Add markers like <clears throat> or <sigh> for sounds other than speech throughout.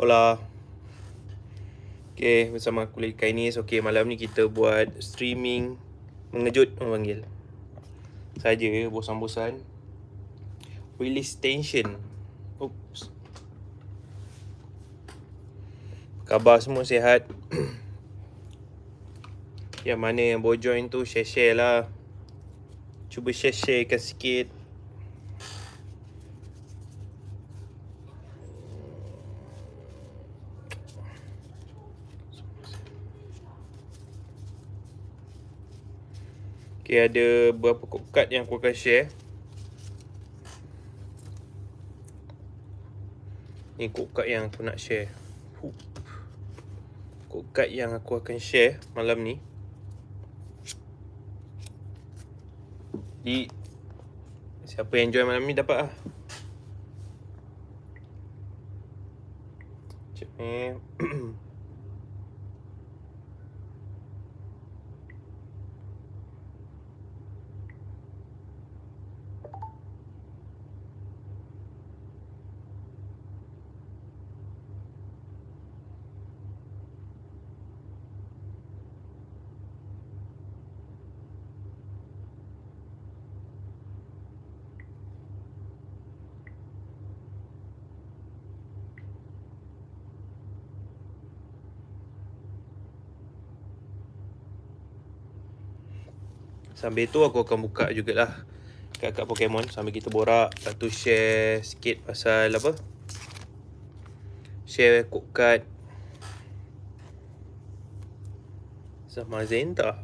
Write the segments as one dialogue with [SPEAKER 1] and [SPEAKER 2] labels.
[SPEAKER 1] Hola. Okay, bersama aku lagi Kainis. Okay, malam ni kita buat streaming mengejut memanggil. Saja bosan-bosan. Release tension. Oops. Khabar semua sihat. <clears throat> yang mana yang bojoin tu share-share lah. Cuba share-share sikit. Okay, ada berapa kokkat yang aku akan share. Ni kokkat yang aku nak share. Kokkat yang aku akan share malam ni. Di siapa yang enjoy malam ni dapatlah. Sambil tu aku akan buka jugalah Kakak Pokemon sambil kita borak Lepas share sikit pasal apa Share code card Sama Zenta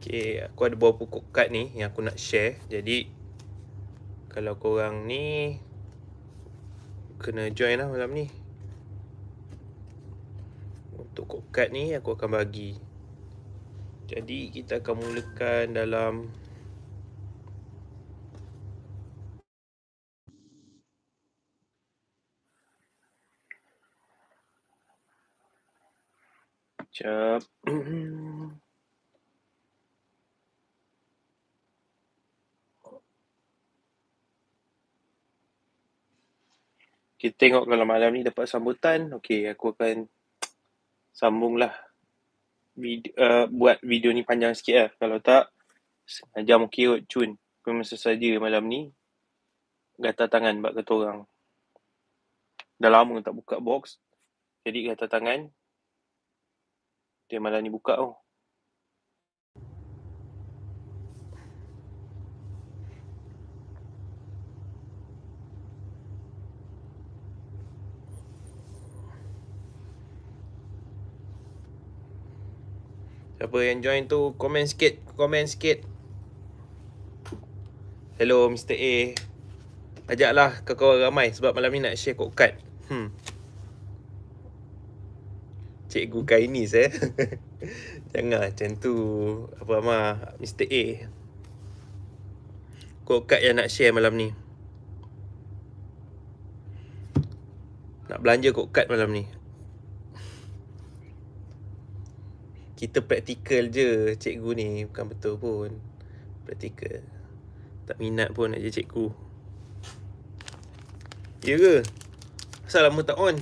[SPEAKER 1] Okay, aku ada beberapa code card ni yang aku nak share Jadi Kalau korang ni Kena join lah malam ni Untuk code card ni aku akan bagi jadi kita akan mulakan dalam Jap Kita tengok kalau malam ni dapat sambutan Okey, aku akan Sambunglah video, uh, buat video ni panjang sikit lah. Kalau tak, sengaja mungkin kot cun. masa saja malam ni, gatal tangan buat kata orang. Dah lama tak buka box. Jadi gatal tangan, dia malam ni buka tau. Oh. Siapa yang join tu komen sikit, komen sikit. Hello Mr A. Ajaklah ke kau ramai sebab malam ni nak share kod card. Hmm. Cikgu Kainis eh. <laughs> Jangan macam tu. Apa nama Mr A. Kod card yang nak share malam ni. Nak belanja kod card malam ni. kita praktikal je cikgu ni bukan betul pun praktikal tak minat pun nak jadi cikgu ya ke asal lama tak on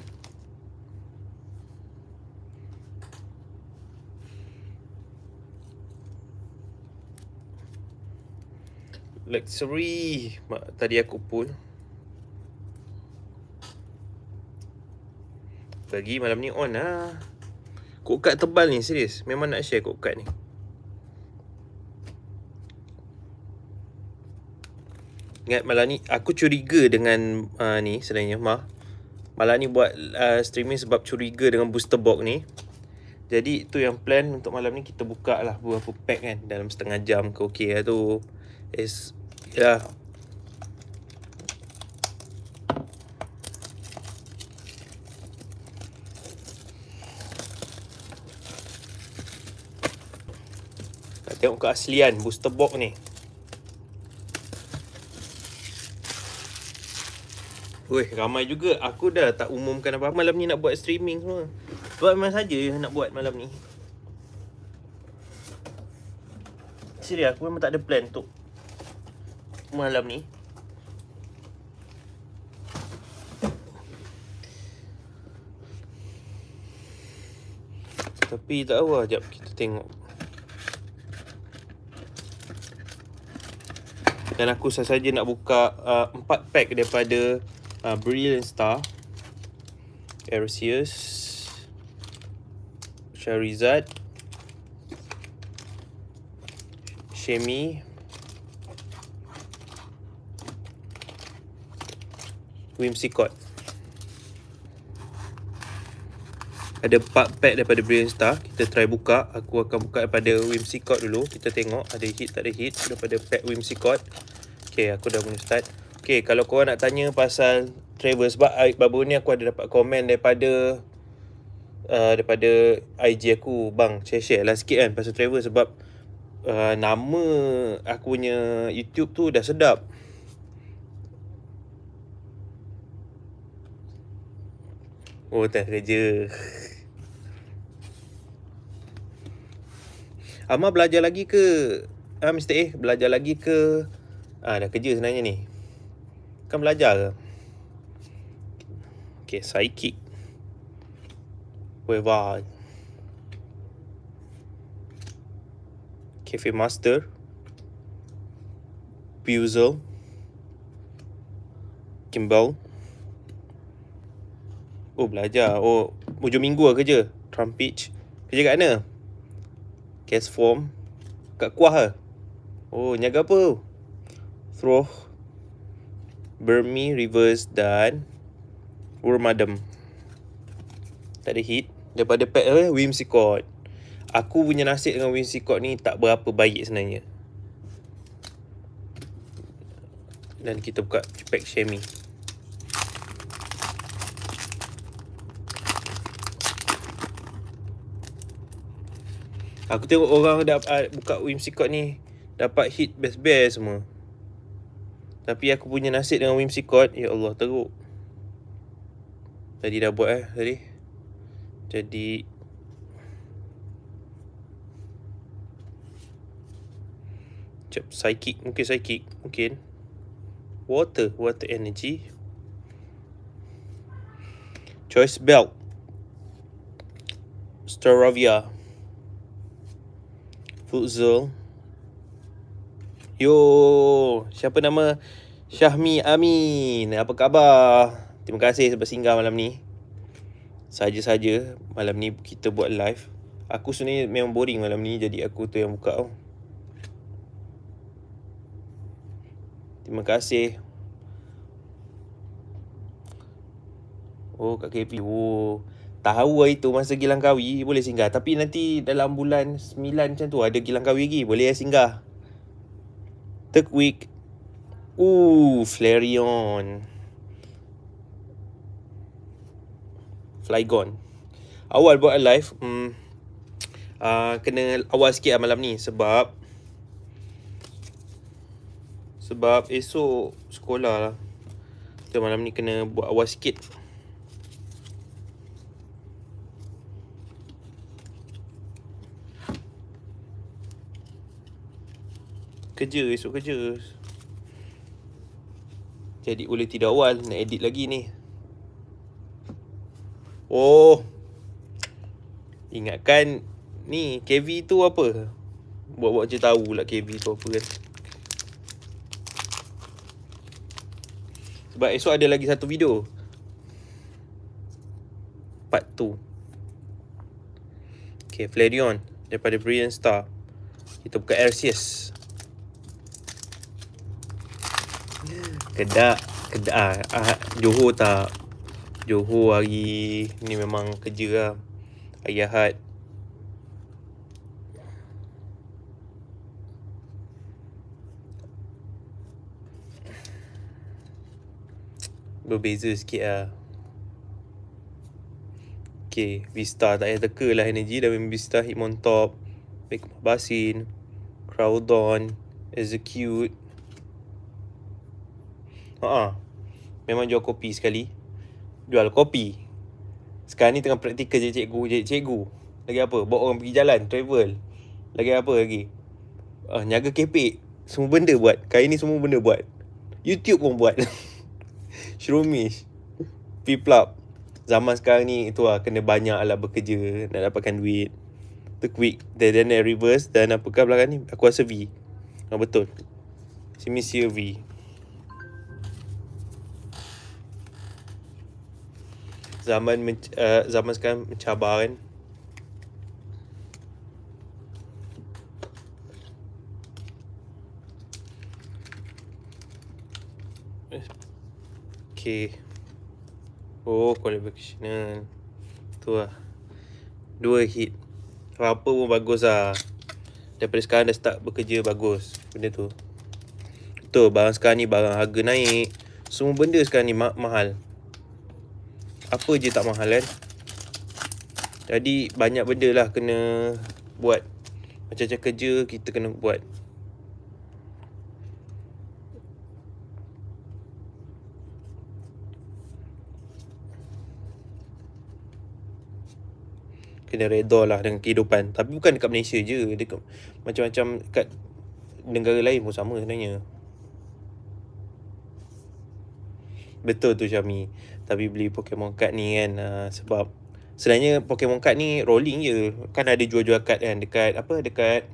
[SPEAKER 1] luxury mak tadi aku pun pagi malam ni on lah Kokat tebal ni serius. Memang nak share kokat ni. Ingat malam ni aku curiga dengan uh, ni sebenarnya ma. Malam ni buat uh, streaming sebab curiga dengan booster box ni. Jadi tu yang plan untuk malam ni kita buka lah beberapa pack kan dalam setengah jam ke okey lah tu. Is ya tengok keaslian booster box ni. Weh, ramai juga. Aku dah tak umumkan apa malam ni nak buat streaming semua. Sebab memang saja nak buat malam ni. Siri, aku memang tak ada plan untuk malam ni. Tapi tak tahu lah. Sekejap kita tengok. Dan aku sahaja nak buka uh, pack daripada uh, Brilliant Star Arceus Charizard Shemi Whimsicott Ada 4 pack daripada Brilliant Star Kita try buka Aku akan buka daripada Whimsicott dulu Kita tengok ada hit tak ada hit Daripada pack Whimsicott Okay, aku dah boleh start. Okay, kalau kau nak tanya pasal travel sebab baru ni aku ada dapat komen daripada uh, daripada IG aku. Bang, share-share lah sikit kan pasal travel sebab uh, nama aku punya YouTube tu dah sedap. Oh, tak kerja. <laughs> Amar belajar lagi ke? Ah, Mr. A, belajar lagi ke? Ah ha, dah kerja sebenarnya ni. Kan belajar ke? Okay, psychic. Weva. Cafe Master. Puzzle. kimbal, Oh, belajar. Oh, hujung minggu lah kerja. trumpet, Kerja kat mana? Cast form. Kat kuah lah. Oh, niaga apa tu? throw Burmy rivers dan Urmadam tak ada hit daripada pack eh, Whimsicott aku punya nasib dengan Whimsicott ni tak berapa baik sebenarnya dan kita buka pack Shemmy Aku tengok orang dapat ah, buka Whimsicott ni Dapat hit best-best semua tapi aku punya nasib dengan Whimsicott Ya Allah teruk Tadi dah buat eh tadi Jadi Sekejap psychic mungkin psychic mungkin Water water energy Choice belt Staravia Fruit Yo, siapa nama? Syahmi Amin. Apa khabar? Terima kasih sebab singgah malam ni. Saja-saja malam ni kita buat live. Aku sebenarnya memang boring malam ni jadi aku tu yang buka tau. Terima kasih. Oh, Kak KP. Oh, tahu hari lah tu masa gilangkawi boleh singgah. Tapi nanti dalam bulan 9 macam tu ada gilangkawi lagi. Boleh ya singgah. The Quick. Ooh, Flareon. Flygon. Awal buat live. Hmm. Uh, kena awal sikit lah malam ni sebab sebab esok sekolah lah. Jadi malam ni kena buat awal sikit. kerja esok kerja jadi boleh tidak awal nak edit lagi ni oh ingatkan ni KV tu apa buat-buat je tahu lah KV tu apa kan sebab esok ada lagi satu video part 2 Okay, Flareon daripada Brilliant Star. Kita buka RCS. Kedah, Kedah, ah, ah, Johor tak. Johor hari ni memang kerja lah. Hari Ahad. Berbeza sikit lah. Okay, Vista tak payah teka lah energy. Dah memang Vista, Hitmontop, Basin, Crowdon, Execute. Haa Memang jual kopi sekali Jual kopi Sekarang ni tengah praktikal jadi cikgu Jadi cikgu Lagi apa Bawa orang pergi jalan Travel Lagi apa lagi uh, ah, Niaga kepek Semua benda buat Kali ni semua benda buat YouTube pun buat <laughs> Shroomish Piplup Zaman sekarang ni Itu lah Kena banyak lah bekerja Nak dapatkan duit The quick Then, then the reverse Dan apakah belakang ni Aku rasa V oh, Betul Si Monsieur V zaman men, uh, zaman sekarang mencabar kan Okay Oh qualification Tu lah Dua hit Rapper pun bagus lah Daripada sekarang dah start bekerja bagus Benda tu Betul barang sekarang ni barang harga naik Semua benda sekarang ni ma- mahal apa je tak mahal kan jadi banyak benda lah kena buat macam-macam kerja kita kena buat kena redor lah dengan kehidupan tapi bukan dekat Malaysia je macam-macam dekat negara lain pun sama sebenarnya betul tu Syami tapi beli Pokemon card ni kan uh, Sebab Sebenarnya Pokemon card ni rolling je Kan ada jual-jual card kan Dekat apa Dekat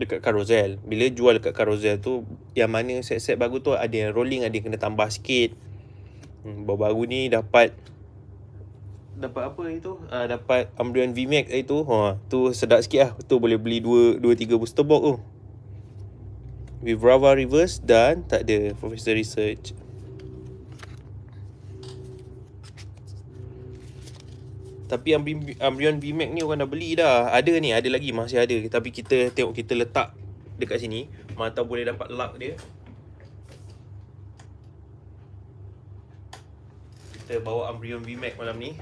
[SPEAKER 1] Dekat carousel Bila jual dekat carousel tu Yang mana set-set baru tu Ada yang rolling Ada yang kena tambah sikit hmm, Baru-baru ni dapat Dapat apa itu uh, Dapat Umbreon VMAX itu ha, Tu sedap sikit lah Tu boleh beli 2-3 booster box tu Vibrava Reverse dan tak ada Professor Research tapi Ambion VMAX ni orang dah beli dah. Ada ni, ada lagi masih ada. Tapi kita tengok kita letak dekat sini. Mata boleh dapat lock dia. Kita bawa Ambion VMAX malam ni.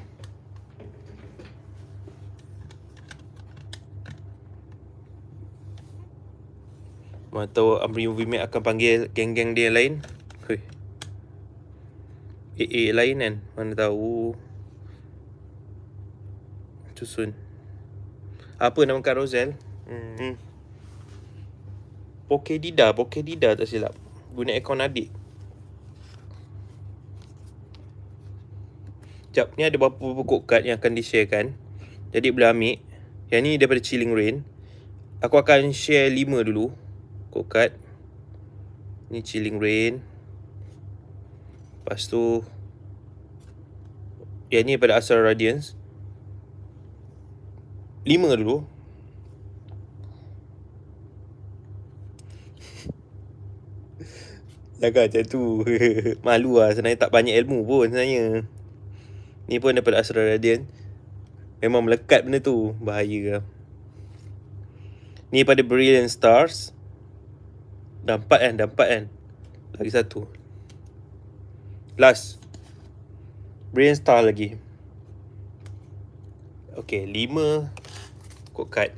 [SPEAKER 1] Mata Ambion VMAX akan panggil geng-geng dia lain. Hei, AA lain kan. Mana tahu too soon. Apa nama Kak Rozel? Hmm. Poke Dida tak silap. Guna akaun adik. Sekejap, ni ada beberapa pokok kad yang akan di-sharekan. Jadi boleh ambil. Yang ni daripada Chilling Rain. Aku akan share lima dulu. Pokok kad. Ni Chilling Rain. Lepas tu. Yang ni daripada Astral Radiance. 5 dulu Jangan macam tu <laughs> Malu lah sebenarnya tak banyak ilmu pun sebenarnya Ni pun daripada Asra Radian Memang melekat benda tu Bahaya lah Ni daripada Brilliant Stars dampak empat kan, dah kan Lagi satu Last Brilliant Star lagi Okay, lima kod card.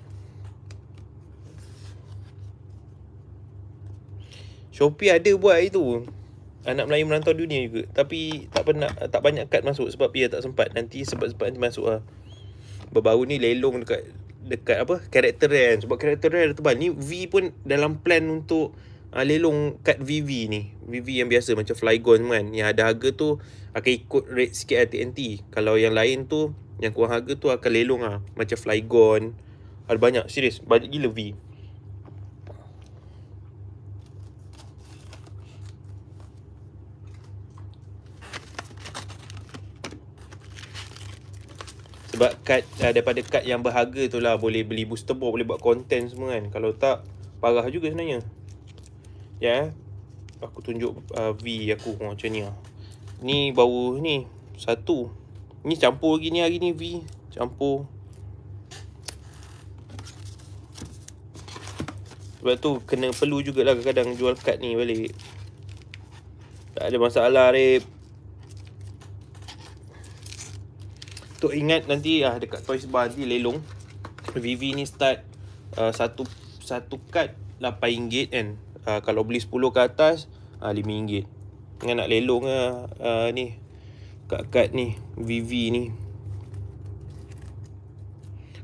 [SPEAKER 1] Shopee ada buat itu. Anak Melayu merantau dunia juga. Tapi tak pernah tak banyak kad masuk sebab dia tak sempat. Nanti sebab-sebab nanti masuk lah. Berbaru ni lelong dekat dekat apa karakter rare kan. sebab karakter rare tebal ni V pun dalam plan untuk uh, lelong kad VV ni VV yang biasa macam Flygon kan yang ada harga tu akan ikut rate sikit lah TNT kalau yang lain tu yang kurang harga tu akan lelong ah macam flygon ada banyak serius banyak gila V sebab kad uh, daripada kad yang berharga tu lah boleh beli booster board boleh buat konten semua kan kalau tak parah juga sebenarnya ya yeah. aku tunjuk uh, V aku macam ni lah ni bau ni satu Ni campur lagi ni hari ni V Campur Sebab tu kena perlu jugalah kadang-kadang jual kad ni balik Tak ada masalah Rip Tu ingat nanti ah dekat Toys Bar nanti lelong Vivi ni start uh, satu satu kad RM8 kan uh, Kalau beli 10 ke atas RM5 uh, ah, nak lelong lah uh, ni Kak Kat ni Vivi ni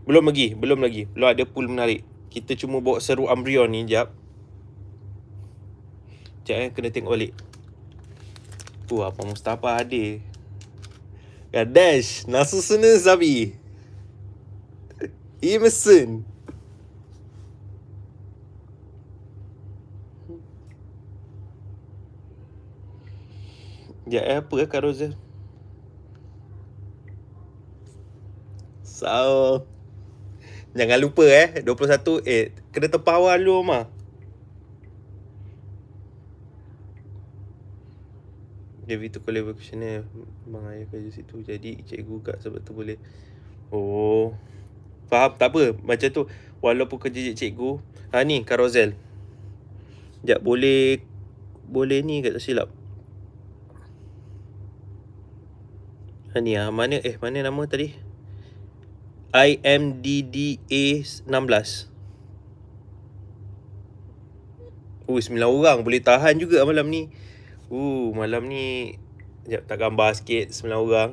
[SPEAKER 1] Belum lagi Belum lagi Belum ada pool menarik Kita cuma bawa seru Umbreon ni jap Sekejap eh Kena tengok balik Wah uh, Apa Mustafa ada Kadesh ya, Nasusuna Zabi <laughs> Emerson Ya eh Apa eh Kak Rosa So Jangan lupa eh 21 eh kena terpawa dulu Oma. Dia itu kolektif question ni Memang ayah kerja situ Jadi cikgu kat sebab tu boleh Oh Faham tak apa Macam tu Walaupun kerja je cikgu ha, Ni Karozel Sekejap boleh Boleh ni kat tak silap Ha ni ha, Mana eh mana nama tadi IMDDA 16 Oh, sembilan orang boleh tahan juga malam ni Oh, malam ni Sekejap, tak gambar sikit 9 orang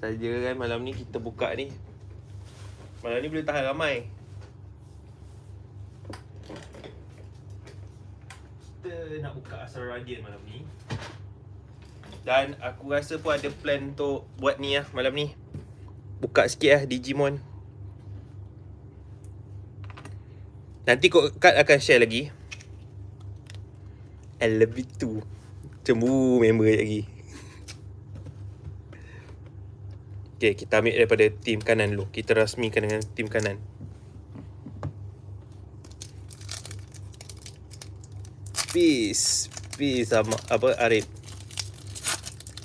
[SPEAKER 1] Saja kan malam ni kita buka ni Malam ni boleh tahan ramai Kita nak buka asal radian malam ni dan aku rasa pun ada plan untuk buat ni lah malam ni Buka sikit lah Digimon Nanti Kat akan share lagi I love you too Cemburu member lagi Okay kita ambil daripada tim kanan dulu Kita rasmikan dengan tim kanan Peace Peace sama apa Arif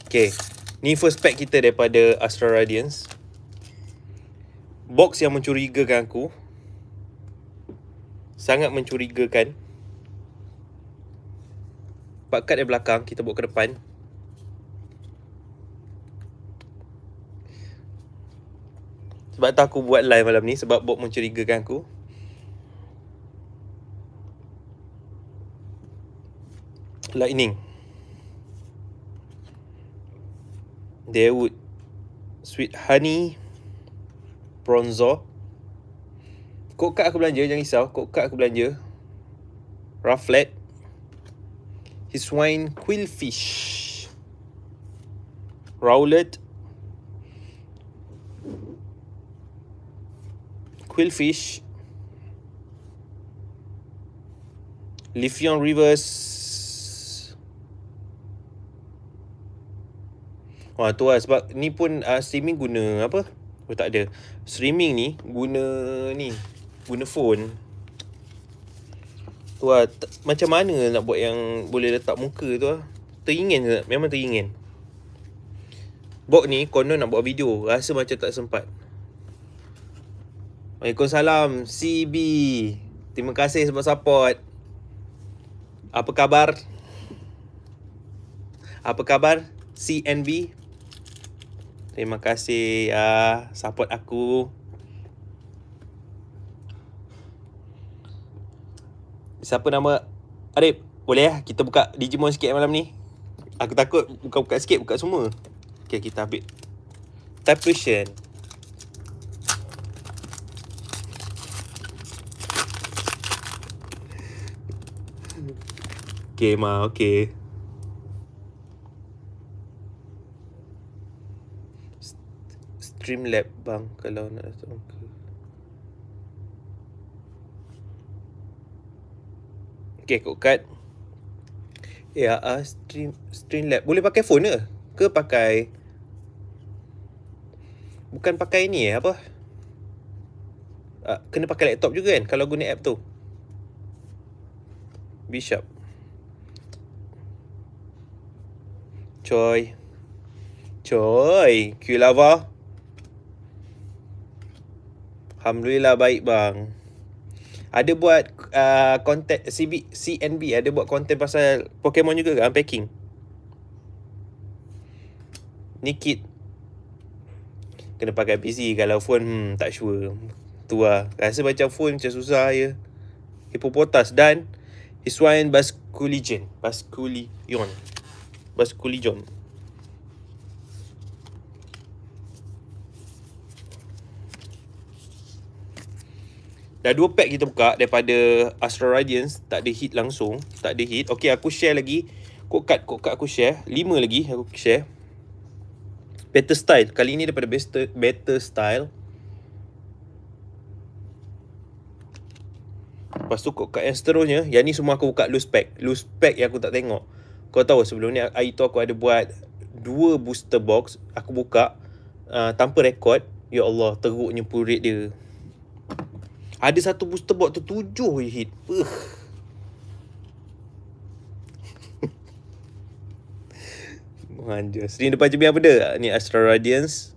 [SPEAKER 1] Okay. Ni first pack kita daripada Astral Radiance. Box yang mencurigakan aku. Sangat mencurigakan. Empat kad dari belakang. Kita buat ke depan. Sebab tak aku buat live malam ni. Sebab box mencurigakan aku. Lightning. Lightning. they sweet honey bronzo Kokak aku belanja jangan risau Kokak aku belanja rufflet his wine quillfish rowlet quillfish Lifion Rivers Wah tu lah sebab ni pun uh, streaming guna apa? Oh tak ada. Streaming ni guna ni. Guna phone. Tu lah. macam mana nak buat yang boleh letak muka tu lah. Teringin je Memang teringin. Bok ni konon nak buat video. Rasa macam tak sempat. Waalaikumsalam CB. Terima kasih sebab support. Apa khabar? Apa khabar? CNB Terima kasih uh, support aku. Siapa nama? Arif. Boleh lah. Kita buka Digimon sikit malam ni. Aku takut buka-buka sikit. Buka semua. Okay, kita ambil. Typhlosion. Okay, Ma. Okay. stream lab bang kalau nak datang muka ok kod kad ya ah stream stream lab boleh pakai phone ke ke pakai bukan pakai ni eh, apa uh, kena pakai laptop juga kan kalau guna app tu bishop choi choi q lava Alhamdulillah baik bang. Ada buat uh, content CB, CNB ada buat content pasal Pokemon juga ke unpacking? Nikit. Kena pakai PC kalau phone hmm, tak sure. tua. lah. Rasa macam phone macam susah je. Hippopotas dan Iswain Basculigen. Basculion. Basculigen. Dah dua pack kita buka daripada Astral Radiance. Tak ada hit langsung. Tak ada hit. Okay, aku share lagi. Code card, code card aku share. Lima lagi aku share. Better Style. Kali ini daripada Better, better Style. Lepas tu code card yang seterusnya. Yang ni semua aku buka loose pack. Loose pack yang aku tak tengok. Kau tahu sebelum ni hari tu aku ada buat dua booster box. Aku buka uh, tanpa rekod. Ya Allah, teruknya purit dia. Ada satu booster box tu tujuh je hit. Uh. Manjus. Ni depan je apa dia? Ni Astral Radiance.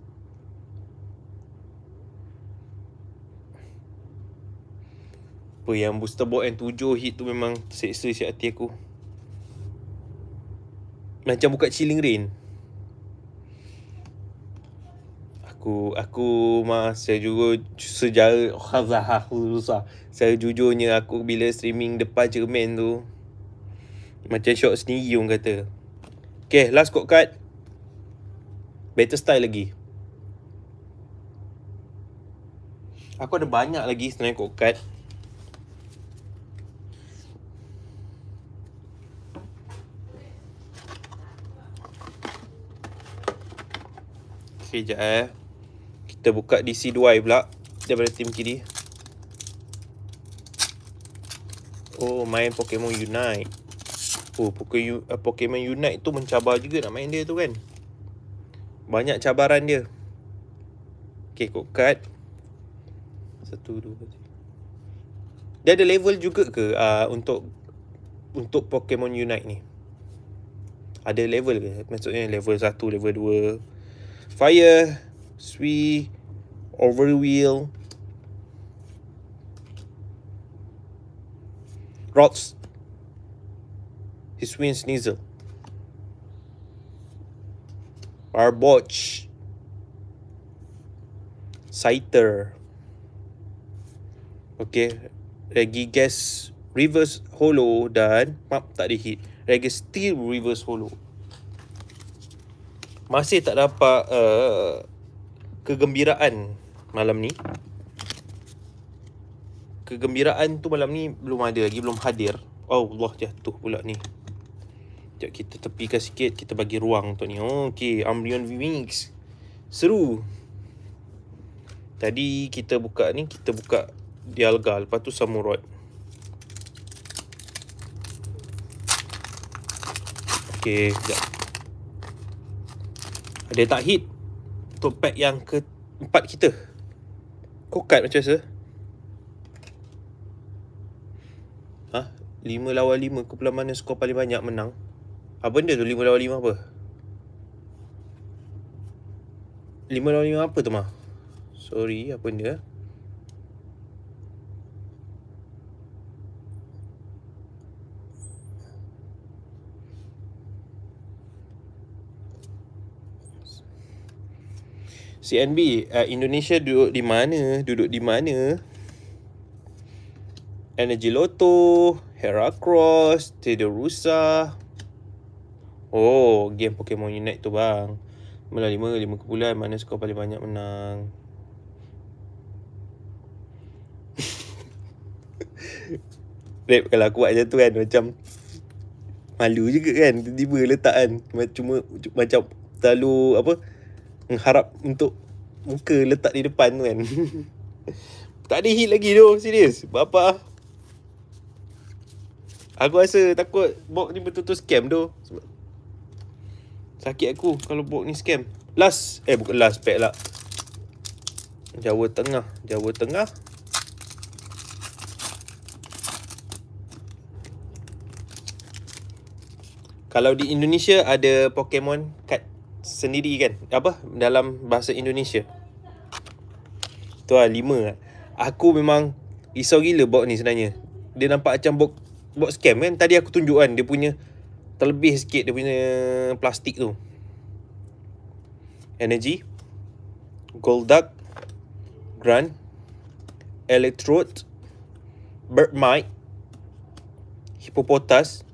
[SPEAKER 1] Apa yang booster box yang tujuh hit tu memang seksa isi hati aku. Macam buka chilling rain. aku aku mas saya juga sejarah oh, susah. Saya jujurnya aku bila streaming depan cermin tu macam shock sendiri orang kata. Okay, last code card. Better style lagi. Aku ada banyak lagi sebenarnya code card. Okay, sekejap eh. Kita buka DC 2i pula Daripada tim kiri Oh main Pokemon Unite Oh Poke uh, Pokemon Unite tu mencabar juga nak main dia tu kan Banyak cabaran dia Okay kot kad Satu dua Dia ada level juga ke uh, untuk Untuk Pokemon Unite ni Ada level ke Maksudnya level satu, level dua. Fire Sweet over the wheel. Rots. His wind our Barboch. Scyther. Okay. Reggie Regigas reverse hollow dan map tak dihit. Reggie still reverse hollow. Masih tak dapat uh, Kegembiraan malam ni kegembiraan tu malam ni belum ada lagi belum hadir oh Allah jatuh pula ni Sekejap kita tepikan sikit Kita bagi ruang untuk ni Okay Ambrion Remix Seru Tadi kita buka ni Kita buka Dialga Lepas tu Samurot Okay Sekejap Ada tak hit Untuk pack yang keempat kita Kok kokat macam biasa ha 5 lawan 5 ke mana skor paling banyak menang apa ah, benda tu 5 lawan 5 apa 5 lawan 5 apa tu mah sorry apa benda CNB uh, Indonesia duduk di mana? Duduk di mana? Energy Lotto, Hera Cross, Tedorusa. Oh, game Pokemon Unite tu bang. Mula lima, 5 kebulan. Mana skor paling banyak menang? <laughs> Rap kalau aku buat macam tu kan macam malu juga kan tiba-tiba letak kan cuma macam terlalu apa mengharap untuk muka letak di depan tu kan. <laughs> tak ada hit lagi tu, serius. Bapa. Aku rasa takut bok ni betul-betul scam tu. Sakit aku kalau bok ni scam. Last. Eh, bukan last pack lah. Jawa Tengah. Jawa Tengah. Kalau di Indonesia ada Pokemon card sendiri kan apa dalam bahasa Indonesia tu lah lima lah. aku memang risau gila bot ni sebenarnya dia nampak macam bot bot scam kan tadi aku tunjuk kan dia punya terlebih sikit dia punya plastik tu energy gold duck grunt electrode bird mite hippopotas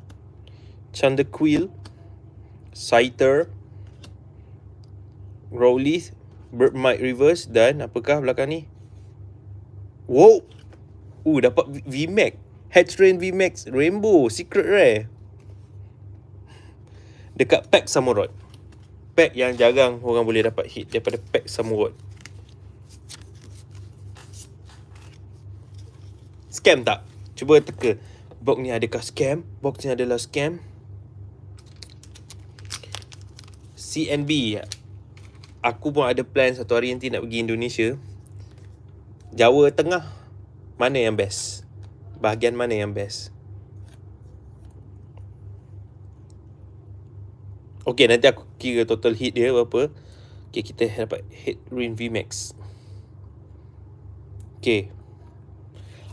[SPEAKER 1] chandequil Scyther Rowley's Bird Might Reverse dan apakah belakang ni? Wow! Uh, dapat VMAX. Headstrain VMAX Rainbow. Secret Rare. Dekat pack Samurot. Pack yang jarang orang boleh dapat hit daripada pack Samurot. Scam tak? Cuba teka. Box ni adakah scam? Box ni adalah scam. CNB. CNB aku pun ada plan satu hari nanti nak pergi Indonesia. Jawa Tengah mana yang best? Bahagian mana yang best? Okay, nanti aku kira total hit dia berapa. Okay, kita dapat hit Rain VMAX. Okay.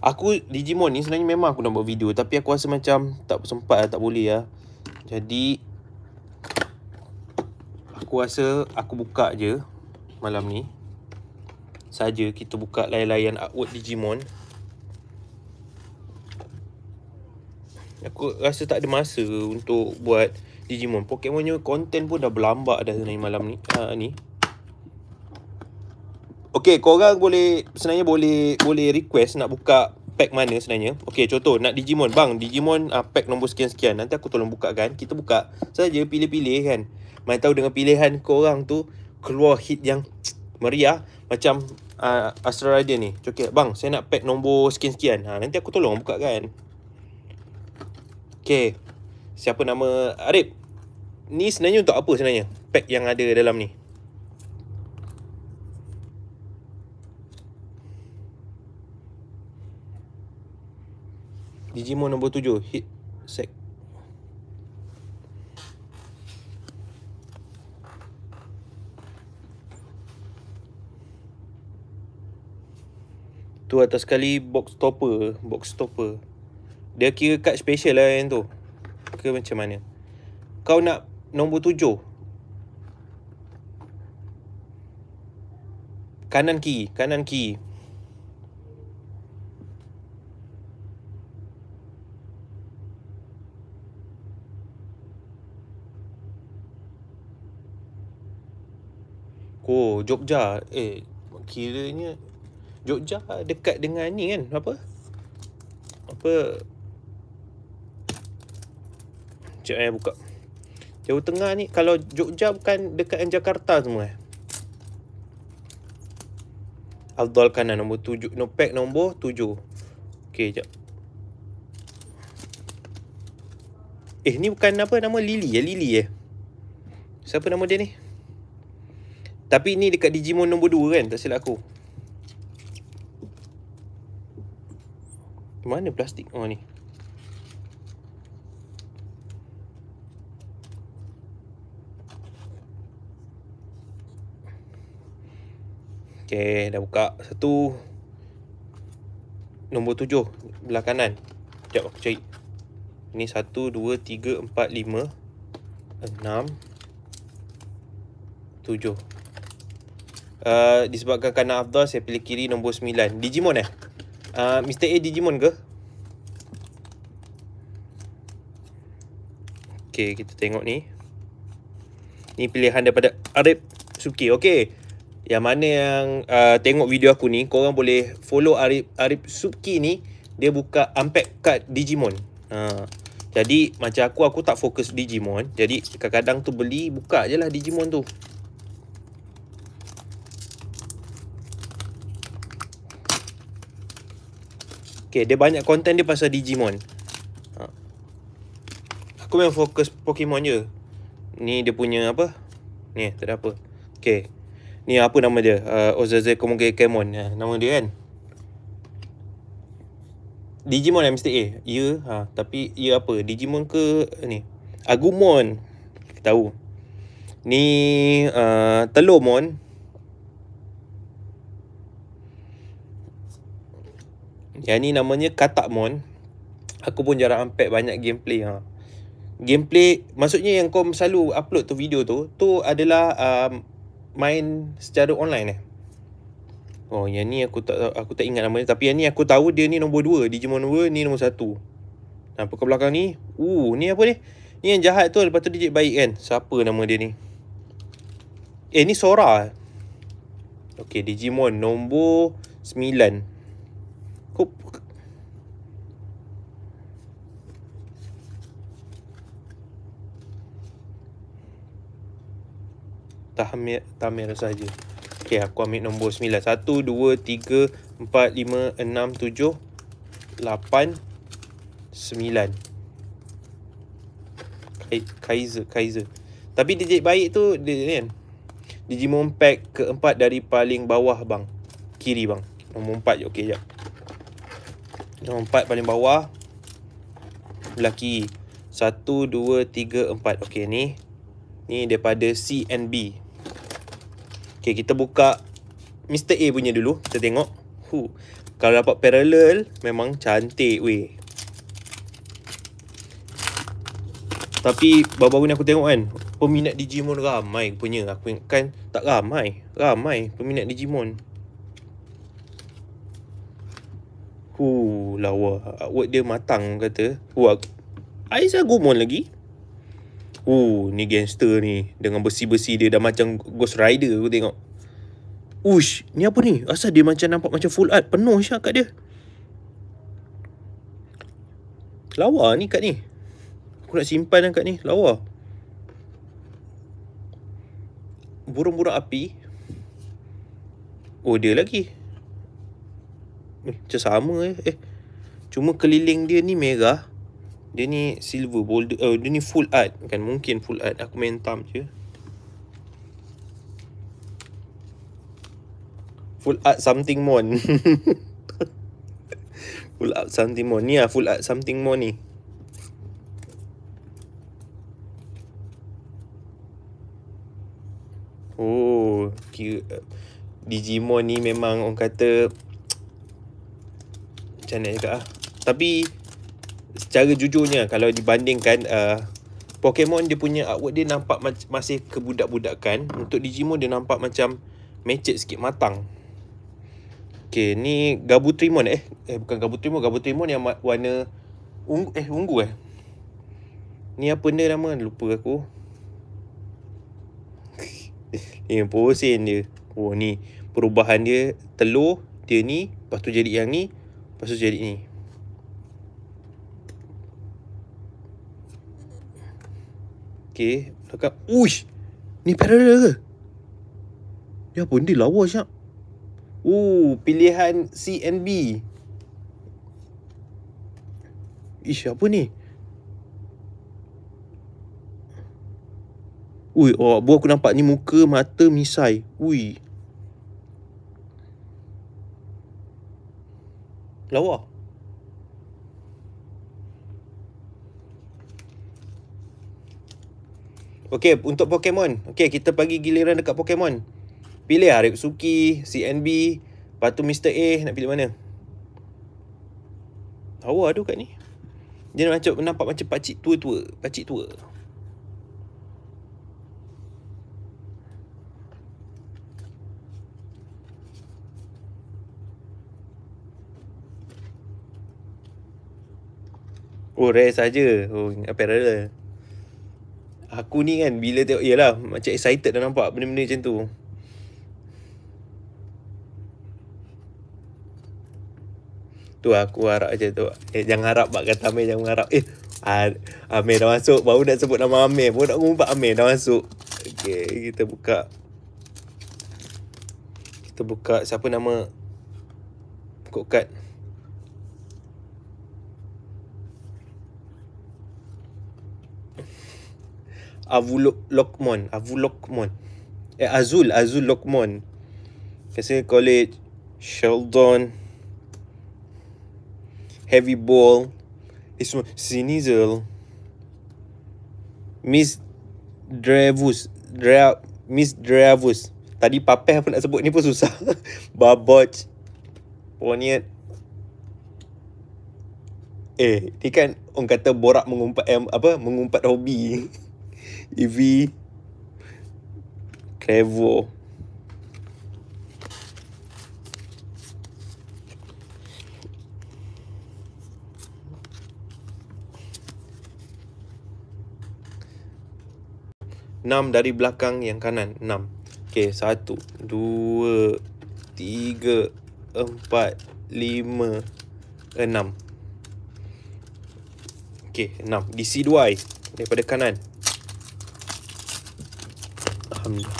[SPEAKER 1] Aku Digimon ni sebenarnya memang aku nak buat video. Tapi aku rasa macam tak sempat lah, tak boleh lah. Jadi, aku rasa aku buka je malam ni saja kita buka layan-layan artwork Digimon Aku rasa tak ada masa untuk buat Digimon Pokemon ni konten pun dah berlambak dah sebenarnya malam ni ha, ni Okay korang boleh sebenarnya boleh boleh request nak buka pack mana sebenarnya Okay contoh nak Digimon Bang Digimon uh, pack nombor sekian-sekian Nanti aku tolong bukakan Kita buka saja pilih-pilih kan Mai tahu dengan pilihan korang tu Keluar hit yang meriah Macam uh, ah, Astro Rider ni Cokit Bang saya nak pack nombor sekian-sekian ha, Nanti aku tolong buka kan Okay Siapa nama Arif Ni sebenarnya untuk apa sebenarnya Pack yang ada dalam ni Digimon nombor tujuh Hit Sek Tu atas sekali box stopper, Box stopper. Dia kira kad special lah yang tu Ke macam mana Kau nak nombor tujuh Kanan kiri Kanan kiri Oh, Jogja. Eh, kiranya Jogja dekat dengan ni kan apa apa cek eh buka Jauh Tengah ni kalau Jogja bukan dekat dengan Jakarta semua eh Afdal kanan nombor 7 no pack nombor 7 okey jap Eh ni bukan apa nama Lily ya Lily ya Siapa nama dia ni? Tapi ni dekat Digimon nombor 2 kan? Tak silap aku. Mana plastik oh ni? Okay, dah buka satu Nombor tujuh Belah kanan Sekejap aku cari Ni satu, dua, tiga, empat, lima Enam Tujuh uh, Disebabkan kanan Abdul Saya pilih kiri nombor sembilan Digimon eh? Uh, Mr. A Digimon ke? Okay, kita tengok ni. Ni pilihan daripada Arif Suki. Okay. Yang mana yang uh, tengok video aku ni, korang boleh follow Arif, Arif Suki ni. Dia buka unpack card Digimon. Uh, jadi, macam aku, aku tak fokus Digimon. Jadi, kadang-kadang tu beli, buka je lah Digimon tu. Okay, dia banyak konten dia pasal Digimon. Ha. Aku memang fokus Pokemon je. Ni dia punya apa? Ni, tak ada apa. Okay. Ni apa nama dia? Uh, Ozaze Komuge Kemon. Ha, nama dia kan? Digimon lah mesti A. Ya, ha, tapi ya apa? Digimon ke ni? Agumon. Kita tahu. Ni uh, Telomon. Yang ni namanya Katakmon. Aku pun jarang ampek banyak gameplay ha. Gameplay maksudnya yang kau selalu upload tu video tu tu adalah uh, main secara online eh. Oh, yang ni aku tak aku tak ingat namanya tapi yang ni aku tahu dia ni nombor 2, Digimon 2 ni nombor 1. Nampak ke belakang ni? Uh, ni apa ni? Ni yang jahat tu lepas tu dia jadi baik kan? Siapa nama dia ni? Eh, ni Sora. Eh? Okay Digimon nombor 9. tamir, tamir saja. Okey, aku ambil nombor 9. 1, 2, 3, 4, 5, 6, 7, 8, 9. Kaiser, Kaiser. Tapi DJ baik tu, dia ni kan. Digimon pack keempat dari paling bawah bang. Kiri bang. Nombor 4 je. Okey, jap. Nombor 4 paling bawah. Belah kiri. 1, 2, 3, 4. Okey, ni. Ni daripada C and B. Okay, kita buka Mr. A punya dulu. Kita tengok. Huh. Kalau dapat parallel, memang cantik weh. Tapi, baru-baru ni aku tengok kan. Peminat Digimon ramai punya. Aku ingatkan tak ramai. Ramai peminat Digimon. Huh, lawa. Word dia matang kata. Huh, aku... Aizah Gumon lagi. Uh, ni gangster ni Dengan besi-besi dia Dah macam Ghost Rider Aku tengok Ush Ni apa ni Asal dia macam nampak Macam full art Penuh syak kat dia Lawa ni kat ni Aku nak simpan yang kat ni Lawa Burung-burung api Oh dia lagi eh, Macam sama eh. eh Cuma keliling dia ni merah dia ni silver bold uh, dia ni full art kan mungkin full art aku main thumb je. Full art something mon. <laughs> full art something mon. Ni ah full art something mon ni. Oh, kira eh, Digimon ni memang orang kata <tsk> macam nak cakap lah. Tapi secara jujurnya kalau dibandingkan uh, Pokemon dia punya artwork dia nampak masih kebudak-budakan untuk Digimon dia nampak macam matured sikit matang Okay, ni Gabutrimon eh eh bukan Gabutrimon Gabutrimon yang warna ungu eh ungu eh ni apa benda nama lupa aku <laughs> yang posen dia oh ni perubahan dia telur dia ni lepas tu jadi yang ni lepas tu jadi ni okay Dia Uish Ni parallel ke Ni apa ni lawa siap Oh, pilihan C and B Ish apa ni Ui, oh, buah aku nampak ni muka, mata, misai. Ui. Lawa. Okay, untuk Pokemon. Okay, kita bagi giliran dekat Pokemon. Pilih Arif lah Suki, CNB, lepas tu Mr. A, nak pilih mana? Lawa aduh kat ni. Dia macam nampak macam pakcik tua-tua. Pakcik tua. Oh, rare saja. Oh, apparel lah aku ni kan bila tengok iyalah macam excited dah nampak benda-benda macam tu tu lah, aku harap macam tu eh, jangan harap bak kata Amir jangan harap eh Amir dah masuk baru nak sebut nama Amir baru nak ngumpat Amir dah masuk Okay, kita buka kita buka siapa nama kod kad Avulokmon, Avulokmon, Eh Azul, Azul Lokmon. Kasi college Sheldon Heavy Ball Isma eh, Sinizel Miss Drevus Drea Miss Drevus Tadi Papeh pun nak sebut ni pun susah <laughs> Babot, Poniat Eh, ni kan orang kata borak mengumpat eh, apa mengumpat hobi. <laughs> EV Clevo Enam dari belakang yang kanan Enam Okay, satu Dua Tiga Empat Lima Enam Okay, enam dc dua i Daripada kanan Alhamdulillah.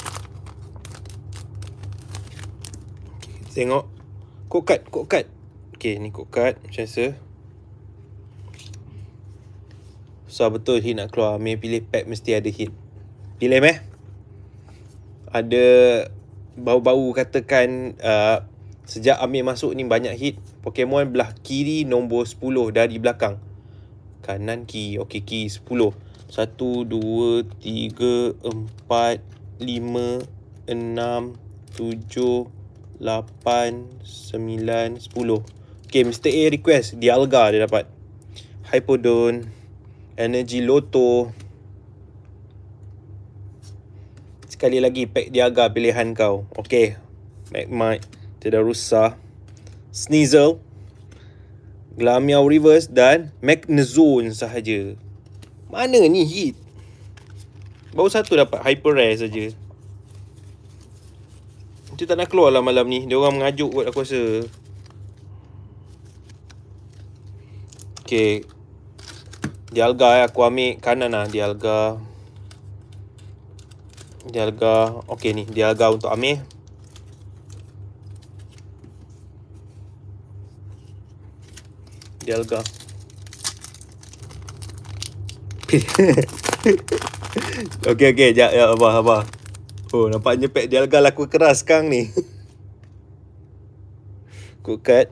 [SPEAKER 1] Okay, tengok. Kod kad, kod kad. Okay, ni kod kad. Macam rasa. Susah betul hit nak keluar. Mereka pilih pack mesti ada hit. Pilih meh. Ada bau-bau katakan uh, sejak Amir masuk ni banyak hit. Pokemon belah kiri nombor 10 dari belakang. Kanan kiri. Okay, kiri 10. 1, 2, 3, 4, 5 lima enam tujuh lapan sembilan sepuluh Okay, Mr. A request. Dialga dia dapat. Hypodon. Energy Loto. Sekali lagi, pack Dialga pilihan kau. Okay. Magmite. Tidak rusak. Sneasel. Glamia Reverse dan Magnezone sahaja. Mana ni hit? Baru satu dapat hyper rare saja. Nanti tak nak keluar lah malam ni. Dia orang mengajuk kot aku rasa. Okay. Dialga eh. Aku ambil kanan lah alga. dia alga Okay ni. alga untuk ambil. dia alga. <laughs> Okey okey, ja ya abah abah. Oh, nampaknya pack dialga laku keras kang ni. Kod kad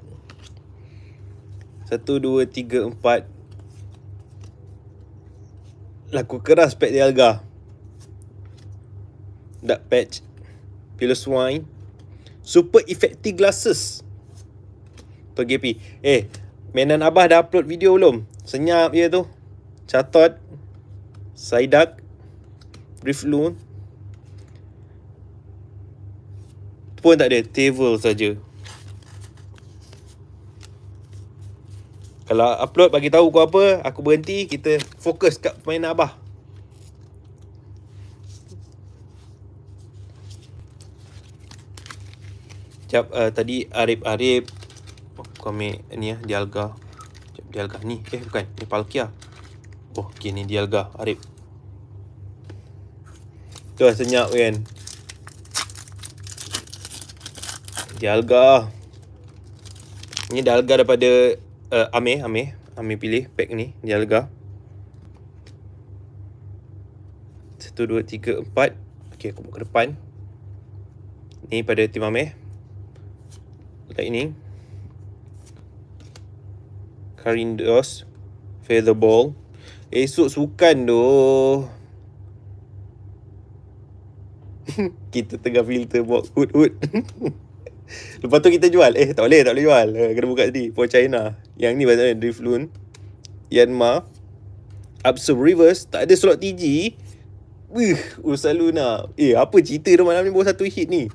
[SPEAKER 1] 1 2 3 4 Laku keras pack dialga. Dark patch Pillow swine Super effective glasses Untuk GP Eh menan Abah dah upload video belum? Senyap je tu Catat Side duck brief loan pun tak ada table saja kalau upload bagi tahu kau apa aku berhenti kita fokus kat pemain abah Jap uh, tadi Arif Arif oh, kami ni ya Dialga. Jap Dialga ni. Eh bukan, ni Palkia. Oh, okey ni Dialga Arif. Tu lah senyap kan Dalga Ini dalga daripada uh, Amir Amir Amir pilih pack ni Dalga 1, 2, 3, 4 Ok aku buka depan Ni pada tim Amir ini. Karindos Featherball Esok eh, sukan doh <laughs> kita tengah filter buat hood-hood. <laughs> Lepas tu kita jual. Eh, tak boleh, tak boleh jual. Eh, kena buka tadi. For China. Yang ni bahasa mana? Drift Loon. Yanmar. Absorb Reverse. Tak ada slot TG. Wih, Ursa Luna. Eh, apa cerita tu malam ni bawa satu hit ni?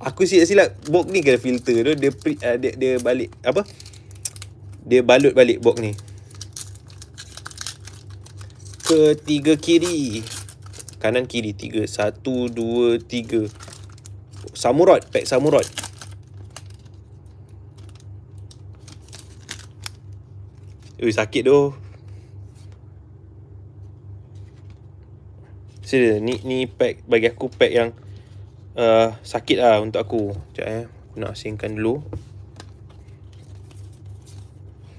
[SPEAKER 1] Aku silap-silap. Bok ni kena filter tu. Dia, pre, ah, dia, dia balik. Apa? Dia balut balik bok ni. Ketiga kiri. Kanan kiri tiga satu dua tiga rod Pack rod Ui sakit tu Serius ni, ni pack Bagi aku pack yang uh, Sakit lah untuk aku Sekejap eh Aku nak asingkan dulu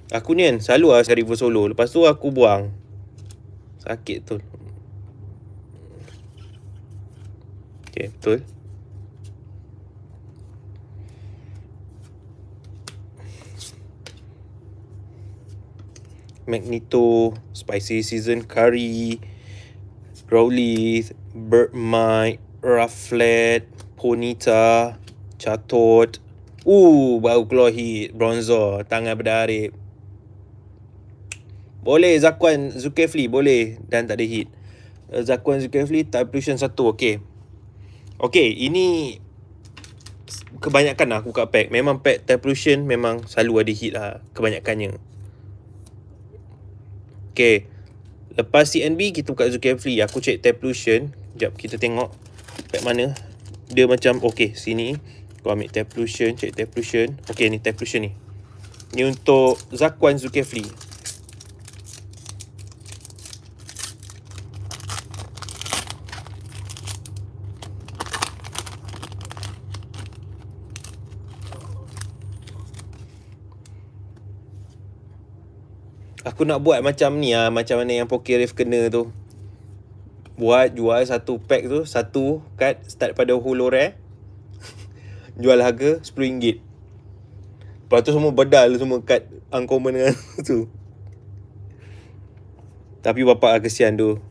[SPEAKER 1] Aku ni kan selalu lah Sekarang river solo Lepas tu aku buang Sakit tu Okay, betul. Magneto, Spicy Season Curry, Growly, Birdmite, Rufflet, Ponita, Chatot. ooh, baru keluar hit. Bronzor, tangan berdarip. Boleh, Zakuan Zulkifli, boleh. Dan tak ada hit. Eh, Zakuan Zulkifli, Type Lution 1, okay. Okay, ini kebanyakan lah aku buka pack. Memang pack tire memang selalu ada hit lah kebanyakannya. Okay. Lepas CNB, kita buka free Aku check tire pollution. Sekejap, kita tengok pack mana. Dia macam, okay, sini. Aku ambil tire pollution, check tire Okay, ni tire ni. Ni untuk Zakuan free. Aku nak buat macam ni lah Macam mana yang Poké Rift kena tu Buat jual satu pack tu Satu card start pada hulu rare <laughs> Jual harga RM10 Lepas tu semua bedal semua card Uncommon dengan <laughs> tu Tapi bapa lah kesian tu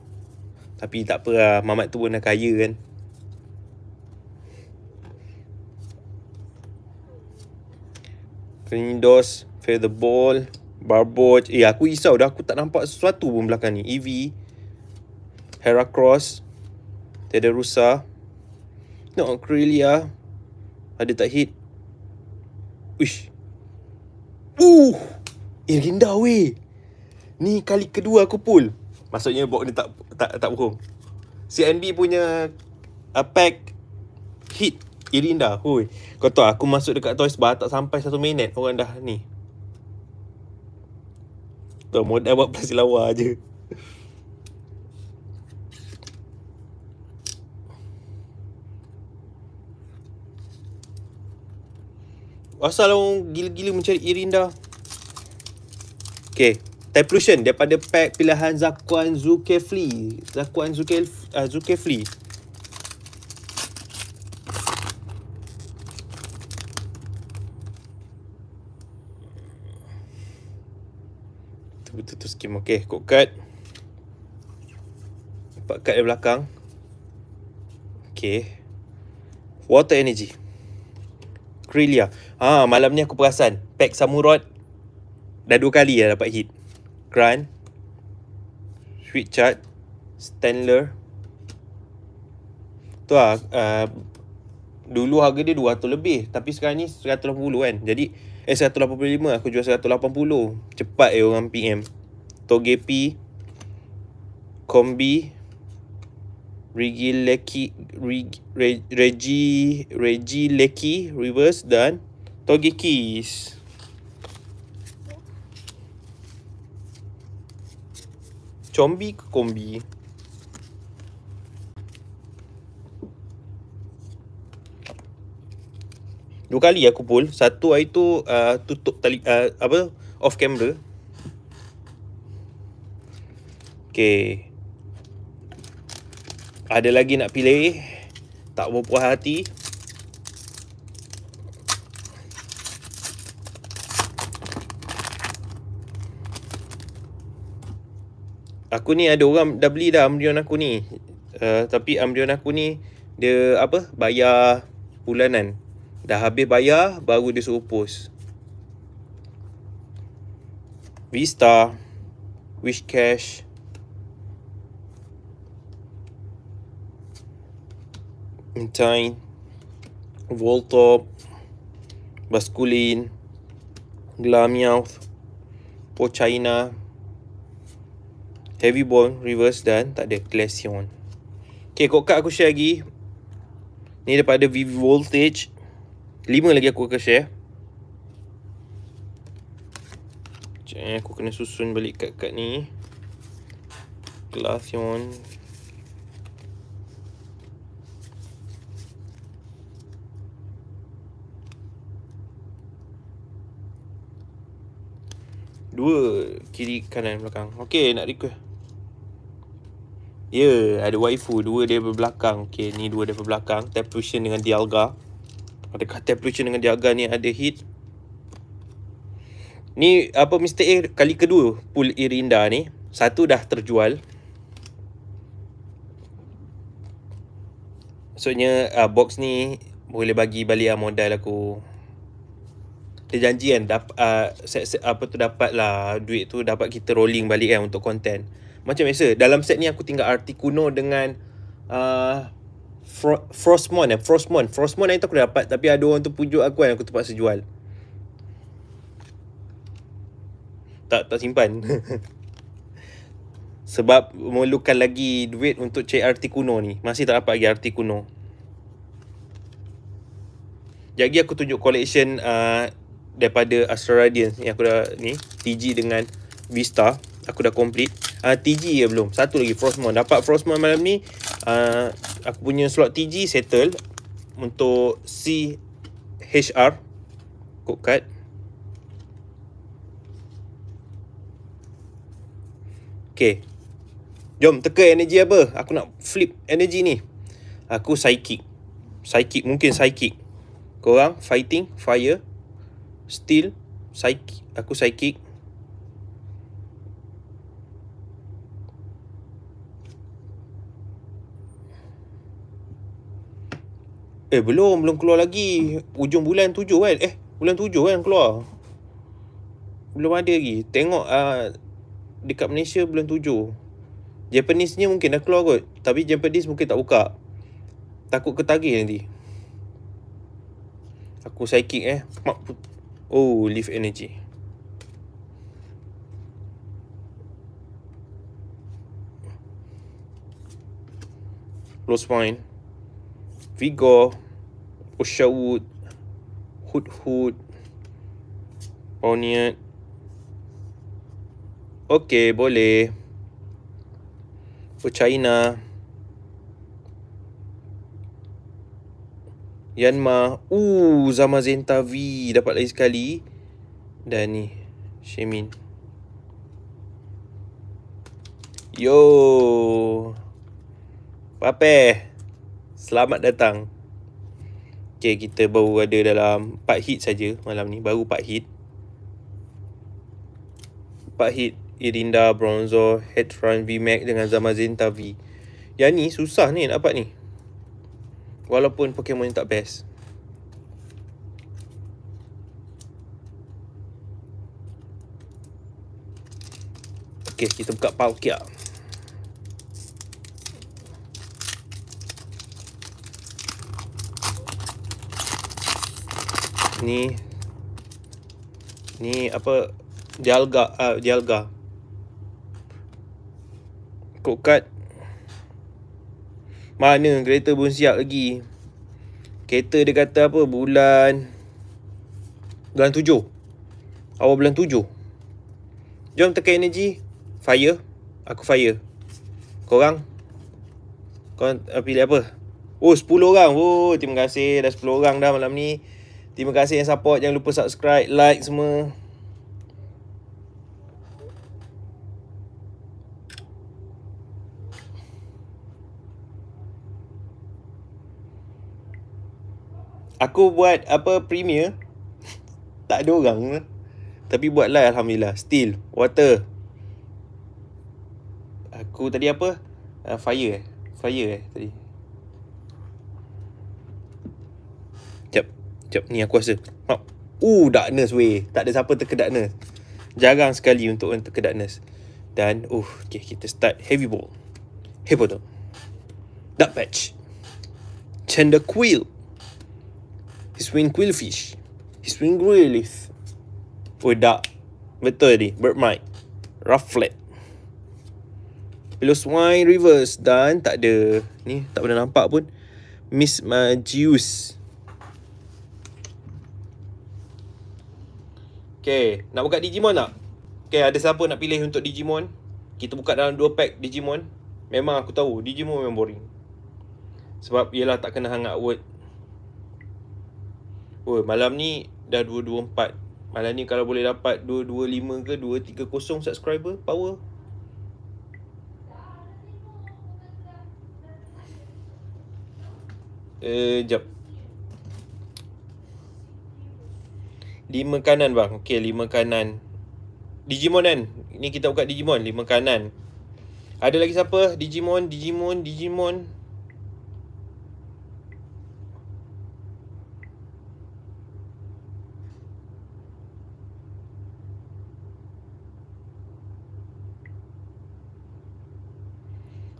[SPEAKER 1] Tapi tak apa lah Mamat tu pun dah kaya kan Green dos, feather ball, Barboge Eh aku risau dah Aku tak nampak sesuatu pun belakang ni EV Heracross Tedarusa Tengok Aquilia Ada tak hit Uish Uh Irinda eh, weh Ni kali kedua aku pull Maksudnya box ni tak tak tak bohong CNB punya A uh, pack Hit Irinda eh, hui. Kau tahu aku masuk dekat Toys Bar Tak sampai satu minit Orang dah ni Tuan modal buat plastik lawa je Asal orang gila-gila mencari Irinda Okay Time pollution daripada pack pilihan Zakuan Zulkifli Zakuan ah, Zulkifli uh, betul tu skim Okay, kod kad Empat kad di belakang Okay Water energy Krillia ha, Malam ni aku perasan Pack Samurot Dah dua kali dah dapat hit Crane. Sweet Chart Stanler Tu lah uh, Dulu harga dia 200 lebih Tapi sekarang ni 120 kan Jadi Eh 185 aku jual 180 Cepat eh orang PM Toge P Kombi Rigi Leki Rig, Regi Regi Leki Reverse dan Togi Keys Combi ke kombi? Dua kali aku pull Satu hari tu uh, Tutup tali uh, Apa Off camera Okay Ada lagi nak pilih Tak berpuas hati Aku ni ada orang dah beli dah Amrion aku ni uh, Tapi Amrion aku ni Dia apa Bayar bulanan Dah habis bayar baru dia suruh post. Vista, Wish Cash. Mintain, Voltop, Basculin, Glamyouth, Pochina, Heavy Bone, Reverse dan tak ada Klesion. Okay, kod kad aku share lagi. Ni daripada V Voltage. Lima lagi aku akan share Sekejap eh aku kena susun balik kad-kad ni Glass yang Dua kiri kanan belakang Okay nak request Ya yeah, ada waifu Dua dia berbelakang. Okay ni dua dia berbelakang. Tap fusion dengan Dialga Adakah temperature dengan diagonal ni ada hit? Ni apa Mr. A kali kedua pull Irinda ni. Satu dah terjual. Maksudnya uh, box ni boleh bagi balik ah, modal aku. Dia janji kan dap, uh, set, set, apa tu dapat lah duit tu dapat kita rolling balik kan untuk konten. Macam biasa dalam set ni aku tinggal arti kuno dengan uh, Fro- Frostmon eh Frostmon Frostmon itu aku dah dapat Tapi ada orang tu pujuk aku yang Aku terpaksa jual Tak tak simpan <laughs> Sebab memerlukan lagi duit untuk cek RT kuno ni Masih tak dapat lagi RT kuno Jadi aku tunjuk collection uh, Daripada Astral Radiance Yang aku dah ni TG dengan Vista aku dah complete uh, ah, TG ya belum satu lagi Frostmourne dapat Frostmourne malam ni uh, aku punya slot TG settle untuk C HR code card ok jom teka energi apa aku nak flip energi ni aku psychic psychic mungkin psychic korang fighting fire steel psychic aku psychic Eh belum, belum keluar lagi. Ujung bulan tujuh kan? Eh, bulan tujuh kan keluar? Belum ada lagi. Tengok uh, dekat Malaysia bulan tujuh. Japanese ni mungkin dah keluar kot. Tapi Japanese mungkin tak buka. Takut ketagih nanti. Aku psychic eh. Oh, leaf energy. Close point. Vigo, Vigor, Usherwood, Hoodhood, Onion, Okey, boleh. Uchaina. Yanma. Uh, Zama Zenta V. Dapat lagi sekali. Dan ni. Shemin. Yo. Pape. Pape. Selamat datang. Okay, kita baru ada dalam 4 hit saja malam ni. Baru 4 hit. 4 hit. Irinda, Bronzo Headfront, V-Mac dengan Zamazenta V. Yang ni susah ni dapat ni. Walaupun Pokemon ni tak best. Okay, kita buka Palkia. Okay. ni ni apa dialga uh, dialga kok kat mana kereta pun siap lagi kereta dia kata apa bulan bulan 7 awal bulan 7 jom tekan energy fire aku fire kau orang kau uh, pilih apa Oh 10 orang. Oh terima kasih dah 10 orang dah malam ni. Terima kasih yang support Jangan lupa subscribe Like semua Aku buat apa premier <laughs> Tak ada orang Tapi buat live Alhamdulillah Steel, Water Aku tadi apa uh, Fire eh Fire eh tadi Sekejap ni aku rasa Mak Uh darkness weh Tak ada siapa terkedak darkness Jarang sekali untuk orang terkedak darkness Dan uh Okay kita start heavy ball Heavy ball Dark patch tender quill His wing quillfish His wing grillith Oh dark Betul tadi Bird mite Rufflet Pillow swine reverse Dan tak ada Ni tak pernah nampak pun Miss Majius Okay, nak buka Digimon tak? Okay, ada siapa nak pilih untuk Digimon? Kita buka dalam 2 pack Digimon Memang aku tahu, Digimon memang boring Sebab ialah tak kena hangat word Oh, malam ni dah 224 Malam ni kalau boleh dapat 225 ke 230 subscriber power Eh, jap Lima kanan bang Okay lima kanan Digimon kan Ni kita buka Digimon Lima kanan Ada lagi siapa Digimon Digimon Digimon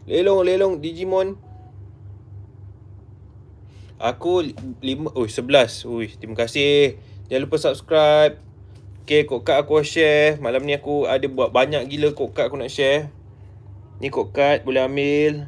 [SPEAKER 1] Lelong lelong Digimon Aku lima Oh sebelas Oh terima kasih Jangan lupa subscribe Okay kod card aku share Malam ni aku ada buat banyak gila kod card aku nak share Ni kod card boleh ambil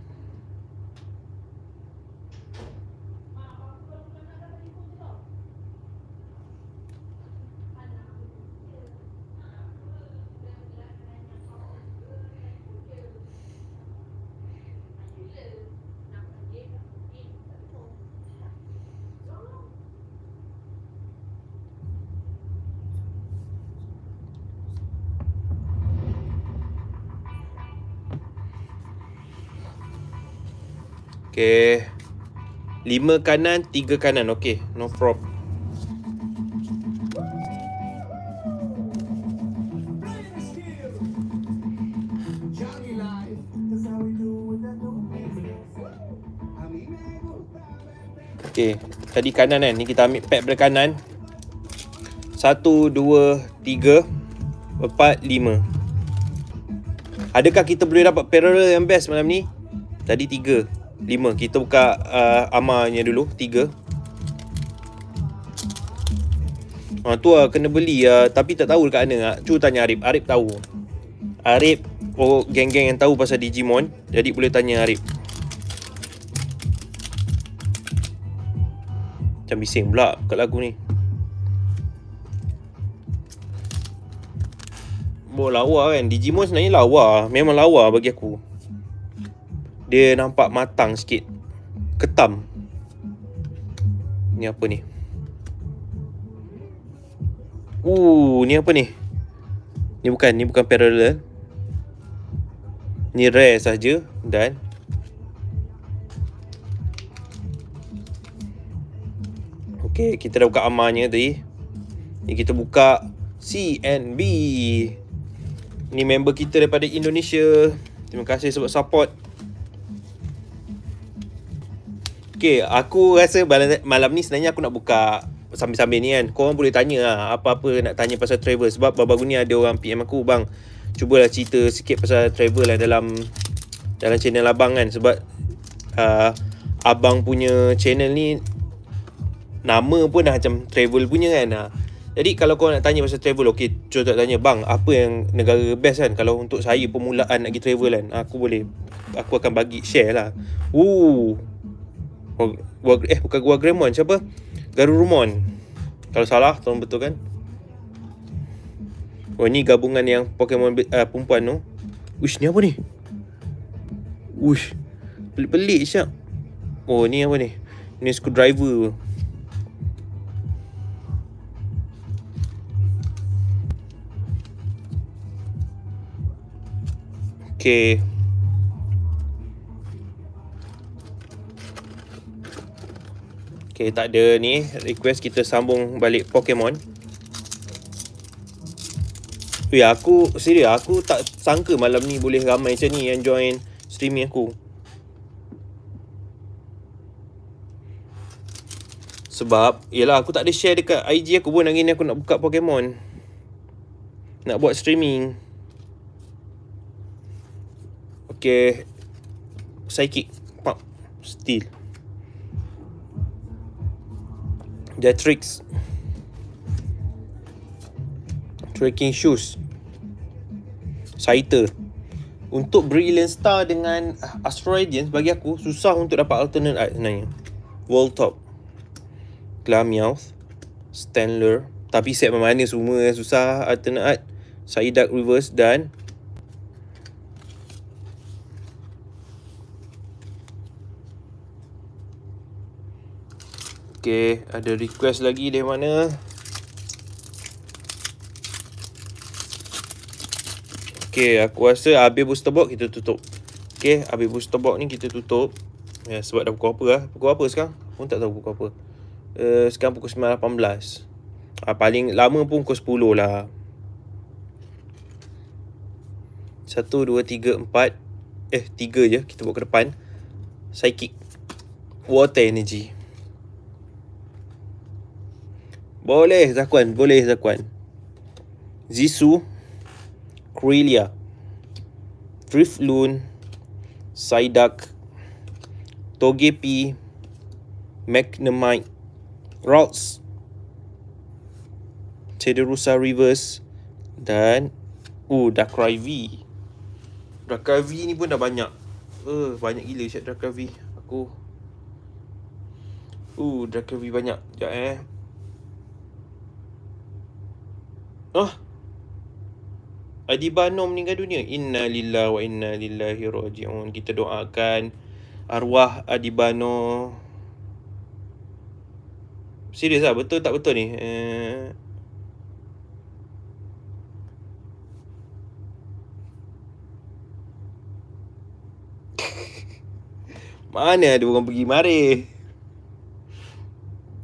[SPEAKER 1] Okay. Lima kanan, tiga kanan. Okay, no problem. Okay, tadi kanan kan. Ni kita ambil pad belah kanan. Satu, dua, tiga, empat, lima. Adakah kita boleh dapat parallel yang best malam ni? Tadi Tiga. Lima Kita buka uh, amarnya dulu tiga. Ha, tu lah kena beli lah Tapi tak tahu dekat mana lah Cuba tanya Arif Arif tahu Arif Oh geng-geng yang tahu pasal Digimon Jadi boleh tanya Arif Macam bising pula kat lagu ni Boleh lawa kan Digimon sebenarnya lawa Memang lawa bagi aku dia nampak matang sikit Ketam Ni apa ni Uh, ni apa ni Ni bukan, ni bukan parallel Ni rare saja Dan Okay, kita dah buka amarnya tadi Ni kita buka CNB Ni member kita daripada Indonesia Terima kasih sebab support Okay, aku rasa malam, malam ni sebenarnya aku nak buka sambil-sambil ni kan. Korang boleh tanya lah apa-apa nak tanya pasal travel. Sebab baru-baru ni ada orang PM aku, bang. Cubalah cerita sikit pasal travel lah dalam dalam channel abang kan. Sebab uh, abang punya channel ni nama pun dah macam travel punya kan. Uh. Jadi kalau korang nak tanya pasal travel, okay. Contoh tanya, bang apa yang negara best kan? Kalau untuk saya pemulaan nak pergi travel kan. Aku boleh, aku akan bagi share lah. Ooh, gua eh bukan gua Gremon siapa? Garurumon. Kalau salah tolong betulkan. Oh ni gabungan yang Pokemon uh, perempuan tu. Wish ni apa ni? Wish. Pelik-pelik siap. Oh ni apa ni? Ni screwdriver. Okay. Okay, tak ada ni request kita sambung balik Pokemon. Ui, aku serius aku tak sangka malam ni boleh ramai macam ni yang join streaming aku. Sebab yalah aku tak ada share dekat IG aku pun hari ni aku nak buka Pokemon. Nak buat streaming. Okay. Psychic. Pop. Steel. The tricks trekking shoes cyter untuk brilliant star dengan asteroidians bagi aku susah untuk dapat alternate art sebenarnya world top glamouth stanler tapi set mana semua yang susah alternate art saidak reverse dan Okay, ada request lagi dari mana? Okay, aku rasa habis booster box kita tutup. Okay, habis booster box ni kita tutup. Ya, sebab dah pukul apa lah. Pukul apa sekarang? Pun tak tahu pukul apa. Uh, sekarang pukul 9.18. Uh, ah, paling lama pun pukul 10 lah. 1, 2, 3, 4 Eh, 3 je Kita buat ke depan Psychic Water energy boleh Zakuan, boleh Zakuan. Zisu, Krillia, Drifloon, Psyduck, Togepi, Magnemite, Ralts, Tedarusa Reverse dan uh, oh, Darkrai V. Darkrai V ni pun dah banyak. Uh, banyak gila siap Darkrai V. Aku... Uh, oh, Darkrai V banyak. Sekejap eh. Ah. Adi Banu meninggal dunia. Inna lillah wa inna lillahi roji'un. Kita doakan arwah Adi Banu. Serius ah Betul tak betul ni? Eh... <laughs> Mana ada orang pergi mari?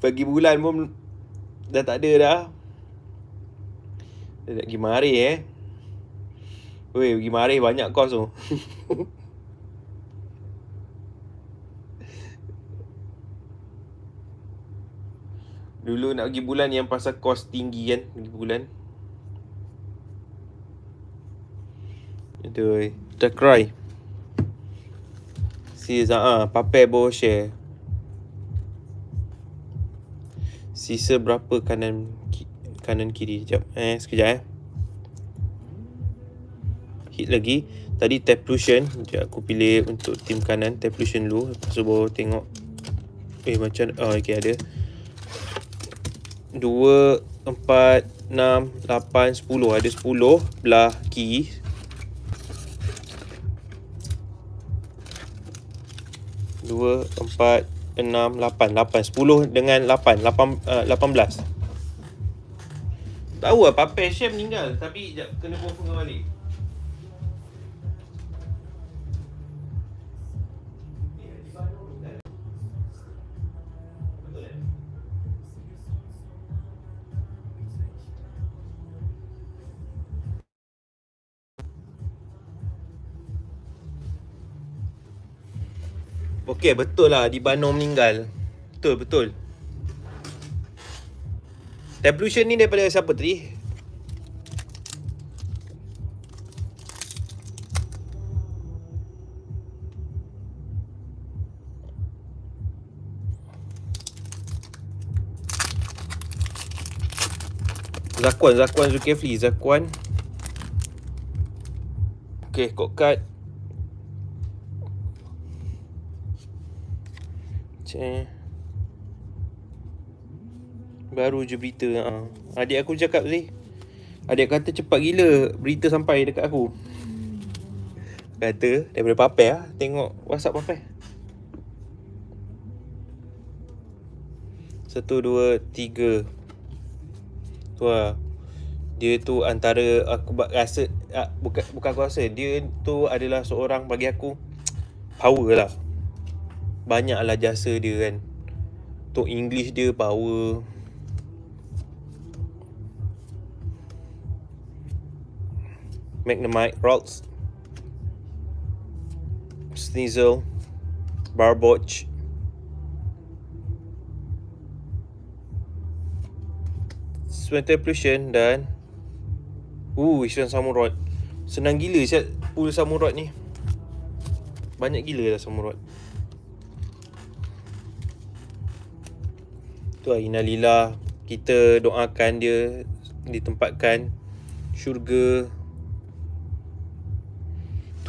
[SPEAKER 1] Pergi bulan pun dah tak ada dah. Dia pergi mari eh Weh pergi mari banyak kos tu <laughs> Dulu nak pergi bulan yang pasal kos tinggi kan Pergi bulan Aduh Dah cry Sis ah, Papai bawa share eh. Sisa berapa kanan kanan kiri sekejap eh sekejap eh hit lagi tadi tap lution sekejap aku pilih untuk tim kanan tap lution dulu lepas tu baru tengok eh macam oh ok ada 2 4 6 8 10 ada 10 belah kiri Dua, empat, enam, lapan, lapan, sepuluh dengan lapan, lapan, eh, lapan belas. Tahu lah Papa Hashem meninggal Tapi jap, kena confirm dengan Okay, betul lah di Bano meninggal. Betul betul. Devolution ni daripada siapa tadi? Zakuan, Zakuan Zulkifli, Zakuan Ok, kod kad Macam Baru je berita ha. Adik aku cakap ni Adik kata cepat gila Berita sampai dekat aku Kata Daripada Papai lah Tengok Whatsapp Papai Satu, dua, tiga Tu lah Dia tu antara Aku rasa ah, Bukan, bukan aku rasa Dia tu adalah seorang Bagi aku Power lah Banyak lah jasa dia kan Untuk English dia power McNamite, Ralts, Sneasel, Barboch, Swinter Plution dan oh uh, Ishran Samurot Senang gila siap pool Samurot ni Banyak gila lah Samurot Tu lah Inalillah Kita doakan dia Ditempatkan Syurga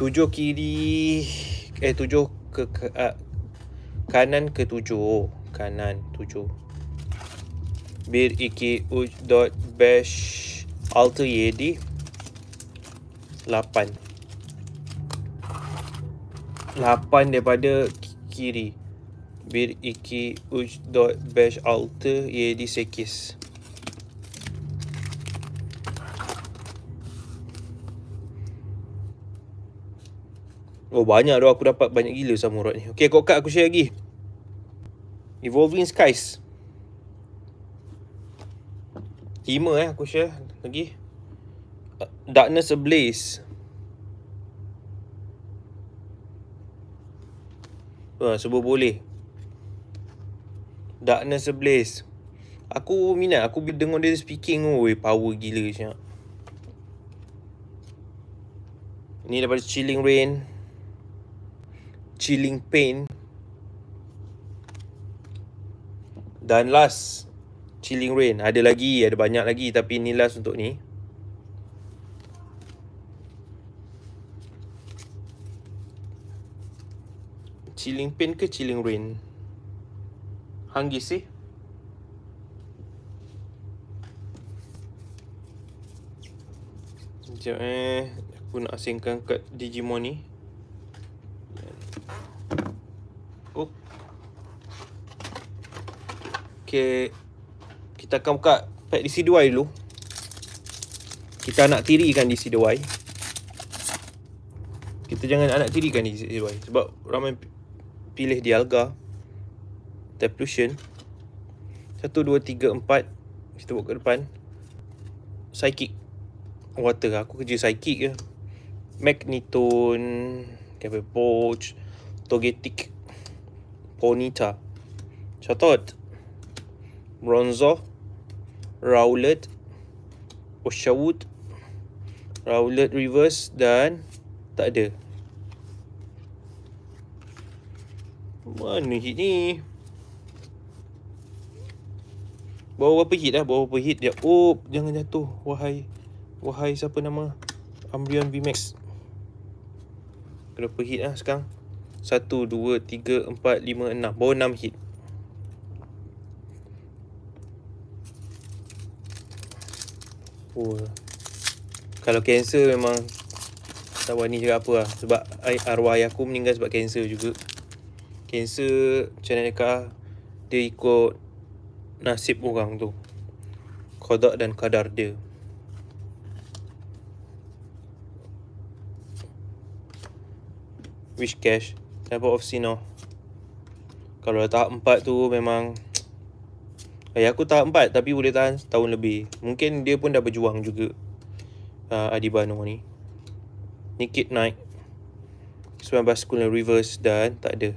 [SPEAKER 1] tujuh kiri eh tujuh ke, ke uh, kanan ke tujuh kanan tujuh bir iki uj dot bash alter yedi lapan lapan daripada kiri bir iki uj dot bash alter yedi sekis Oh banyak tu aku dapat banyak gila samurat ni. Okay kokak aku share lagi. Evolving Skies. Lima eh aku share lagi. Uh, Darkness Ablaze. Ha, uh, sebut boleh. Darkness Ablaze. Aku minat. Aku bila dengar dia speaking. Oh, power gila siap. Ni daripada Chilling Rain chilling pain dan last chilling rain ada lagi ada banyak lagi tapi ni last untuk ni chilling pain ke chilling rain hangi sih Sekejap eh Aku nak asingkan kad Digimon ni Okay, Kita akan buka pack dc 2 dulu. Kita nak tirikan dc 2 Kita jangan anak tirikan dc 2 sebab ramai pilih Dialga. Teplution. 1 2 3 4. Kita buka ke depan. Psychic Water aku kerja psychic je. Magnetone, Kevin Poach, Togetic, Ponita. Chatot. برونزو راولت وشاوود راولت ريفرس دان تأدى mana hit ni bawa berapa hit dah bawa berapa hit dia oh jangan jatuh wahai wahai siapa nama Ambrian VMAX berapa hit lah sekarang Satu, dua, tiga, empat, lima, enam, bawa enam hit Oh. Kalau cancer memang tak berani cakap apa lah. Sebab arwah ayah aku meninggal sebab cancer juga. Cancer macam mana dekat ah, Dia ikut nasib orang tu. Kodak dan kadar dia. Wish cash. Type of scene Kalau tahap 4 tu memang Ayah eh, aku tahap 4 tapi boleh tahan setahun lebih. Mungkin dia pun dah berjuang juga. Uh, Adi Banu ni. Nikit naik. 19 kuna reverse dan tak ada.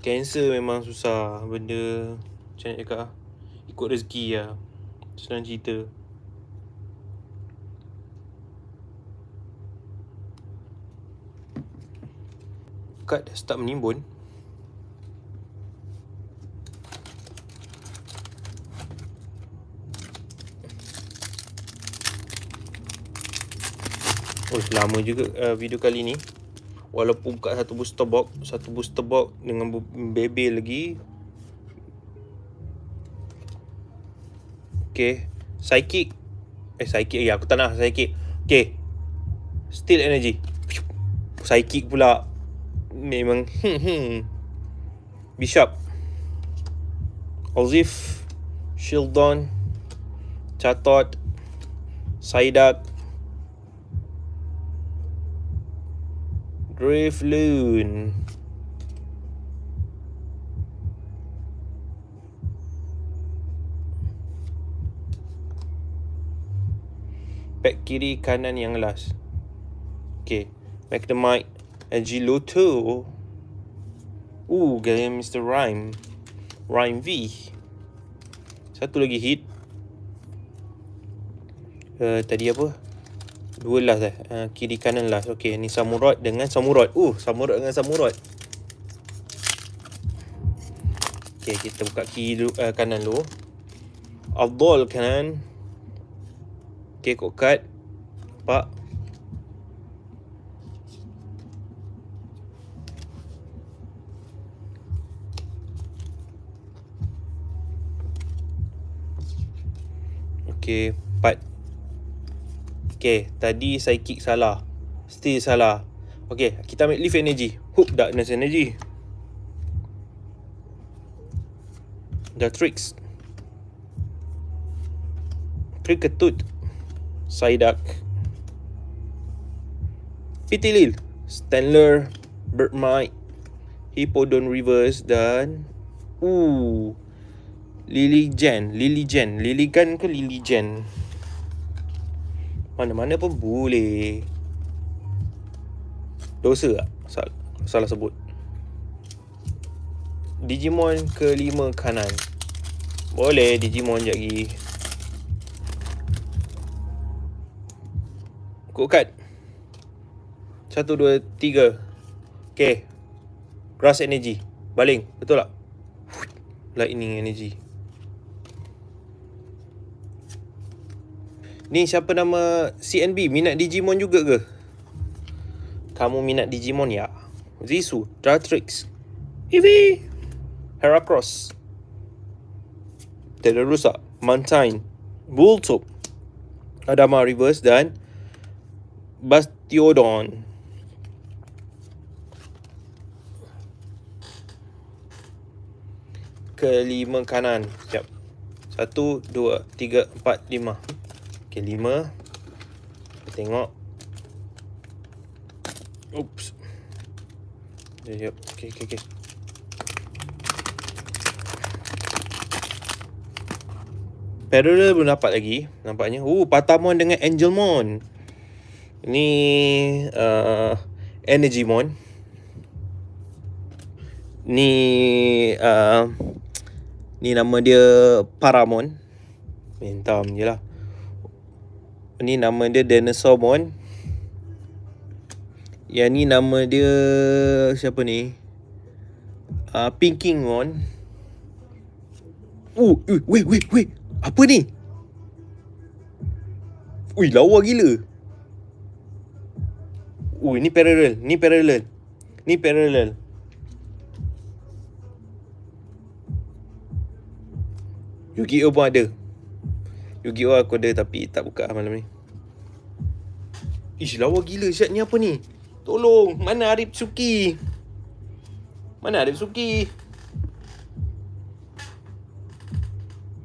[SPEAKER 1] Cancel memang susah benda macam nak cakap ah? ikut rezeki lah senang cerita pekat dah start menimbun Oh, lama juga uh, video kali ni Walaupun buka satu booster box Satu booster box dengan bebe lagi Okay Psychic Eh psychic lagi ya, aku tak nak psychic Okay Steel energy Psychic pula memang hmm, hmm. Bishop Ozif Shildon Chatot Saidak Grave Loon Back kiri kanan yang last Okay Back the mic And G Lu too. Ooh, gaya Mr. Rhyme. Rhyme V. Satu lagi hit. Uh, tadi apa? Dua lah, eh. Uh, kiri kanan lah, Okay, ni Samurot dengan Samurot. Ooh, Samurot dengan Samurot. Okay, kita buka kiri dulu, uh, kanan dulu. Abdul kanan. Okay, kod card. Nampak? Okay, part. Okay, tadi saya kick salah. Still salah. Okay, kita ambil lift energy. Hook darkness energy. The tricks. Trick ketut. Psyduck. Pitilil. Stanler. Birdmite. Hippodon reverse. Dan... Ooh. Lily Jen Lily Jen Lily Gun ke Lily Jen Mana-mana pun boleh Dosa tak? Salah, salah sebut Digimon ke lima kanan Boleh Digimon jadi. lagi Satu, dua, tiga Okay Grass energy Baling Betul tak? Lightning energy Ni siapa nama CNB minat Digimon juga ke? Kamu minat Digimon ya? Zisu, Dratrix, Eevee, Heracross, Tedarusa, Mantine, Bulltop, Adama Reverse dan Bastiodon. Kelima kanan. Sekejap. Satu, dua, tiga, empat, lima. Okay, lima. Kita tengok. Oops. Ya, ya. Okay, okay, okay. Parallel belum dapat lagi. Nampaknya. Oh, Patamon dengan Angelmon. Ini uh, Energymon. Ni uh, ni nama dia Paramon. Mintam je lah ni nama dia dinosaur Mon. yang ni nama dia siapa ni ah, uh, pinking Mon. Oh, uh wait wait wait apa ni Ui, lawa gila. Ui, ni parallel. Ni parallel. Ni parallel. yu gi ada. Yu-Gi-Oh aku ada tapi tak buka malam ni. Ish, lawa gila siap ni apa ni? Tolong, mana Arif Suki? Mana Arif Suki?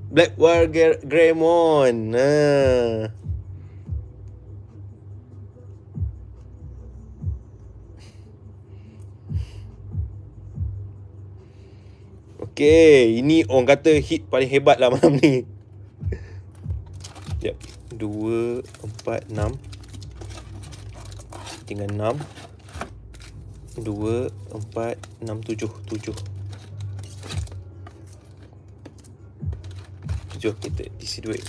[SPEAKER 1] Black War Greymon. Ha. Okay, ini orang kata hit paling hebat lah malam ni. Yep. 2 4 6 tinggal 6 2 4 6 7 7 7 kita DC duit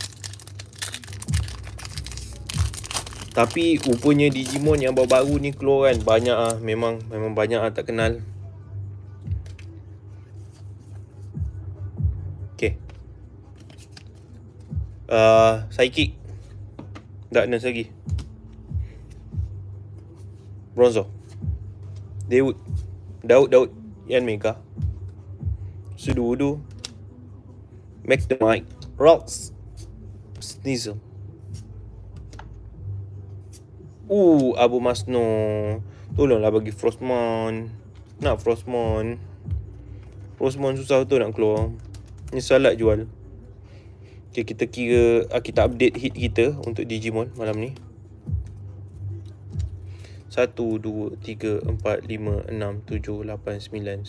[SPEAKER 1] tapi rupanya Digimon yang baru-baru ni keluar kan banyak ah memang memang banyak ah tak kenal uh, Psychic Darkness lagi Bronzo Daud Daud Daud Yan Mega Sudu Max the Mike, Rocks Sneasel Ooh, Abu Masno Tolonglah bagi Frostmon Nak Frostmon Frostmon susah tu nak keluar Ni salat jual Okay, kita kira ah, kita update hit kita untuk Digimon malam ni. 1 2 3 4 5 6 7 8 9 9.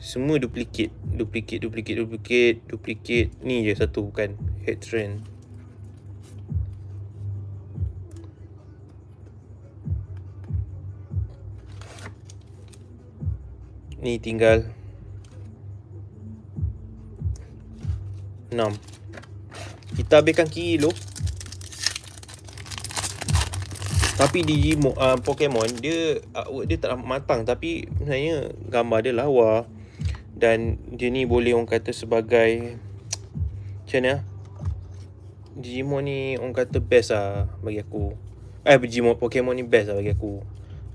[SPEAKER 1] Semua duplikat, duplikat, duplikat, duplikat, duplikat. Ni je satu bukan head trend. Ni tinggal 6. Kita habiskan kiri dulu Tapi di uh, Pokemon Dia artwork ah, dia tak matang Tapi sebenarnya gambar dia lawa Dan dia ni boleh orang kata sebagai Macam mana ah? Digimon ni orang kata best lah bagi aku Eh Digimon Pokemon ni best lah bagi aku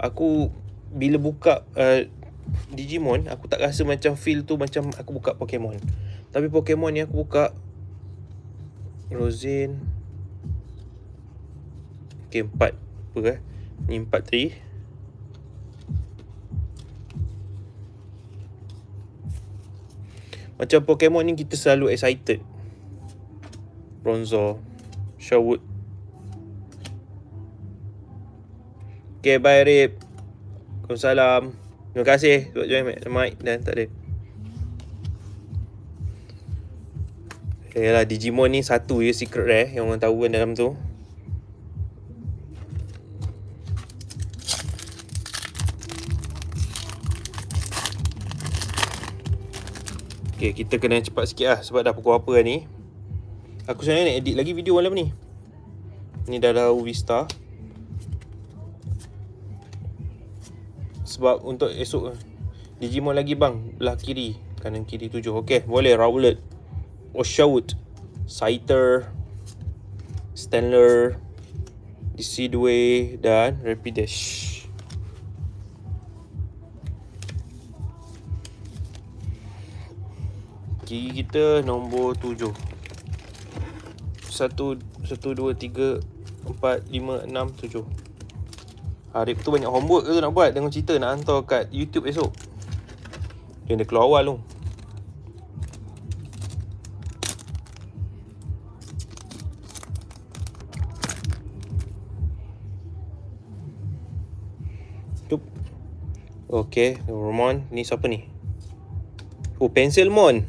[SPEAKER 1] Aku bila buka uh, Digimon Aku tak rasa macam feel tu macam aku buka Pokemon Tapi Pokemon ni aku buka Rosin Ok 4 Apa eh Ni 4 tree Macam Pokemon ni kita selalu excited Bronzor Sherwood Okay bye Rip Assalamualaikum Terima kasih sebab join Mike dan tak lah, Digimon ni satu je secret rare yang orang tahu kan dalam tu Okay kita kena cepat sikit lah sebab dah pukul apa ni Aku sebenarnya nak edit lagi video malam ni Ni dah lau Vista Sebab untuk esok Digimon lagi bang Belah kiri Kanan kiri tujuh Okay boleh Rowlet och Sherwood, Saiter, Stanler, Decidway dan Rapidash. Kiri kita nombor tujuh. Satu, satu, dua, tiga, empat, lima, enam, tujuh. Harip tu banyak homework ke nak buat Dengan cerita nak hantar kat YouTube esok Dia ada keluar awal tu Okay, ramon Ni siapa ni? Oh, Pencil Mon.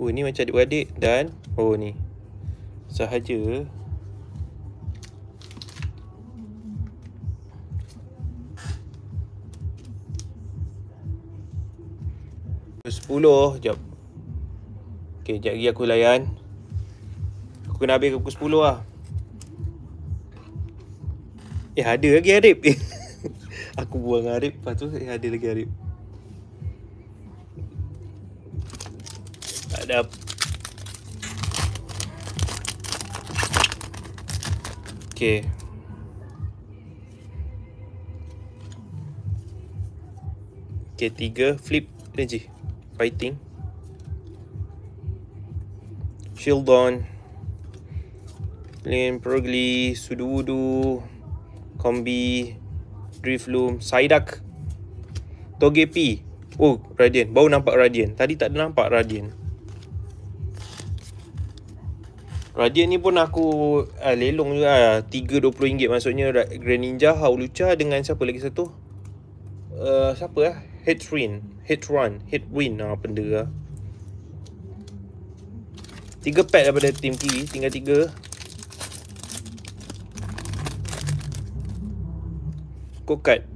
[SPEAKER 1] Oh, ni macam adik-adik. Dan, oh ni. Sahaja. Sepuluh, jap. Okay, sekejap lagi aku layan. Aku kena habis ke pukul 10 lah. Eh, ada lagi Arif. <laughs> aku buang arip lepas tu eh, ada lagi arip tak ada okey k tiga, flip energy fighting shield on lane progly sudu wudu kombi Driftloom, Psyduck Togepi Oh, radian, baru nampak radian. Tadi tak ada nampak radian. Radian ni pun aku ah, lelong juga RM320 ah. maksudnya Greninja, Haulucha dengan siapa lagi satu uh, Siapa lah Hitrin, Hitrun, Hitwin ah, Benda lah 3 pack daripada team kiri Tinggal 3 kokat.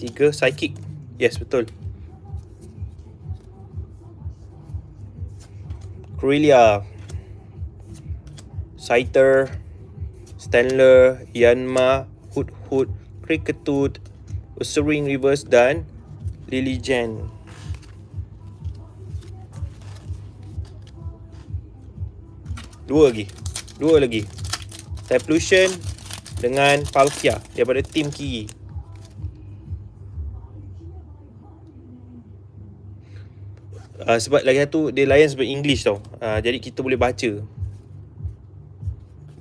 [SPEAKER 1] Tiga psychic. Yes, betul. Corellia. Scyther. Stanler. Yanma. Hood Hood. Cricketood. Usering Reverse dan Lily Jen. Dua lagi. Dua lagi. Typlution dengan Palkia daripada tim kiri. Uh, sebab lagi satu dia lain sebab English tau. Uh, jadi kita boleh baca.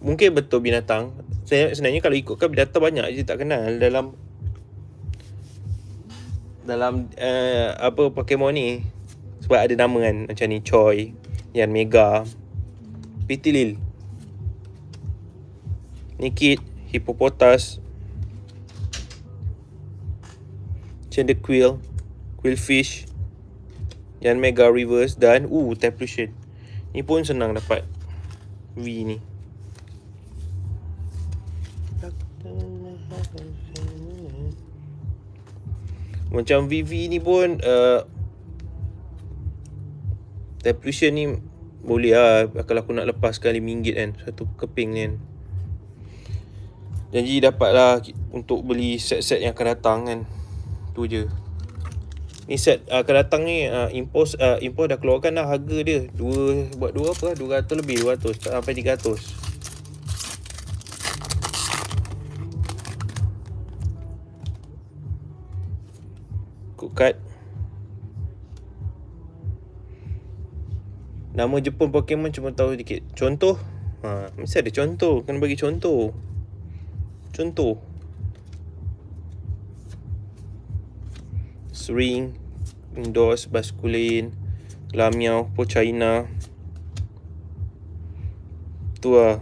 [SPEAKER 1] Mungkin betul binatang. Saya sebenarnya kalau ikutkan data banyak je tak kenal dalam dalam uh, apa Pokemon ni. Sebab ada nama kan macam ni Choi, Yan Mega, Pitilil. Naked Hippopotas Gender Quill Quillfish dan Mega Reverse Dan Uh Templution Ni pun senang dapat V ni Macam VV ni pun uh, Depletion ni Boleh lah Kalau aku nak lepaskan RM5 kan Satu keping ni kan Janji dapatlah untuk beli set-set yang akan datang kan. Tu je. Ni set uh, akan datang ni uh, impos uh, impos dah keluarkan dah harga dia. Dua buat dua apa? dua 200 lebih dua ratus sampai 300. Kod kad. Nama Jepun Pokemon cuma tahu sedikit. Contoh? Ha, mesti ada contoh. Kena bagi contoh. Contoh Swing indos, Baskulin Lamiau Pochina Tu lah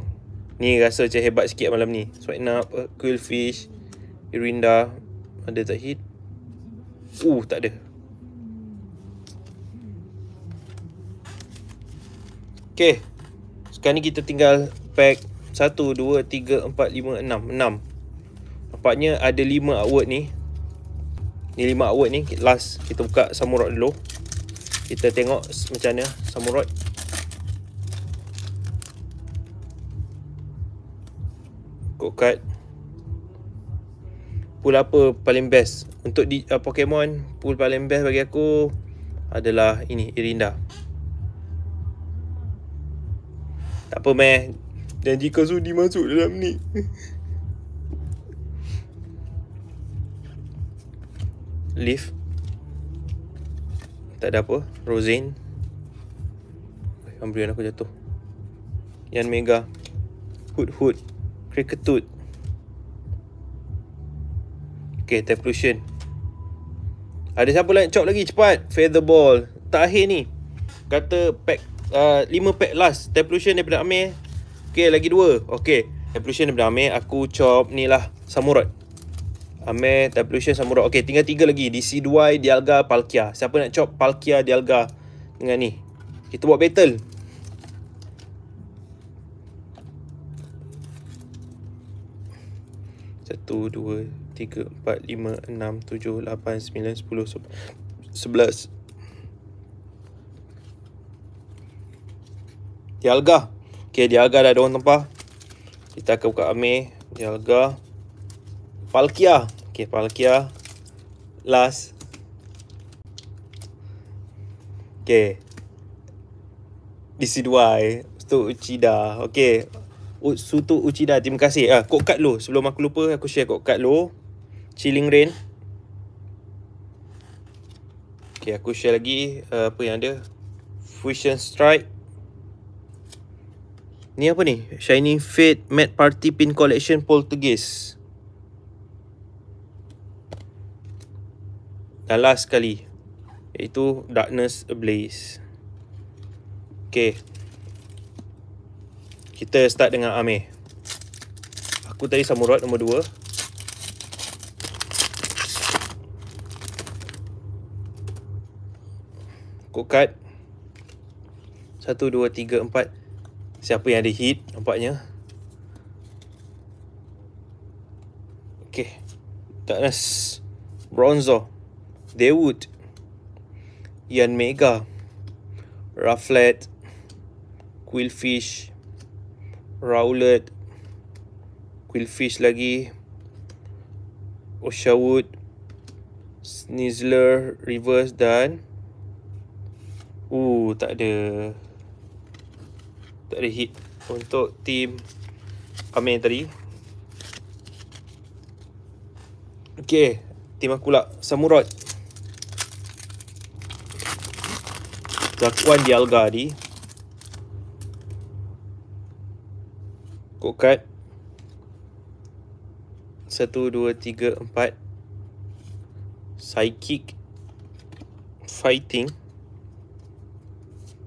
[SPEAKER 1] Ni rasa macam hebat sikit malam ni Swain up Quillfish uh, Irinda Ada tak hit Uh tak ada Okay Sekarang ni kita tinggal Pack satu, dua, tiga, empat, lima, enam Enam Nampaknya ada lima artwork ni Ni lima artwork ni Last kita buka samurot dulu Kita tengok macam mana samurot Go card Pool apa paling best Untuk di uh, Pokemon Pool paling best bagi aku Adalah ini Irinda Tak apa meh dan jika sudi masuk dalam ni Leaf Tak ada apa Rosane Ambilan aku jatuh Yan Mega Hood Hood cricket Cricketood Okay Teplusion Ada siapa lain Chop lagi cepat ball Tak akhir ni Kata pack uh, 5 pack last Teplusion daripada Amir Okay, lagi dua. Okay. Evolution daripada Amir. Aku chop ni lah. Samurot. ame Evolution, Samurot. Okay, tinggal tiga lagi. dc DCDY, Dialga, Palkia. Siapa nak chop Palkia, Dialga dengan ni? Kita buat battle. Satu, dua, tiga, empat, lima, enam, tujuh, lapan, sembilan, sepuluh, sebelas. Dialga. Okey, dialga dah ada orang tempah. Kita akan buka Amir. Dialga. Palkia. Okey, Palkia. Last. Okay. Okey. DC2. Ustu Uchida. Okey. Ustu Uchida. Terima kasih. Ah, kod kad lu. Sebelum aku lupa, aku share kod kad lu. Chilling Rain. Okay, aku share lagi uh, apa yang ada. Fusion Strike. Ni apa ni? Shiny Fate Mad Party Pin Collection Poltergeist. Dan last sekali. Iaitu Darkness Ablaze. Okay. Kita start dengan Amir. Aku tadi Samurot nombor dua. Kod kad. 1, 2, 3, 4. Siapa yang ada hit Nampaknya Okay Darkness Bronzo Daywood Ian Mega Rufflet Quillfish Rowlet Quillfish lagi Oshawood Snizzler Reverse dan Uh, tak ada tak ada hit Untuk team Amir tadi Okay Team aku lah Samurot Jakuan Dialga ni Kok kad Satu, dua, tiga, empat Psychic Fighting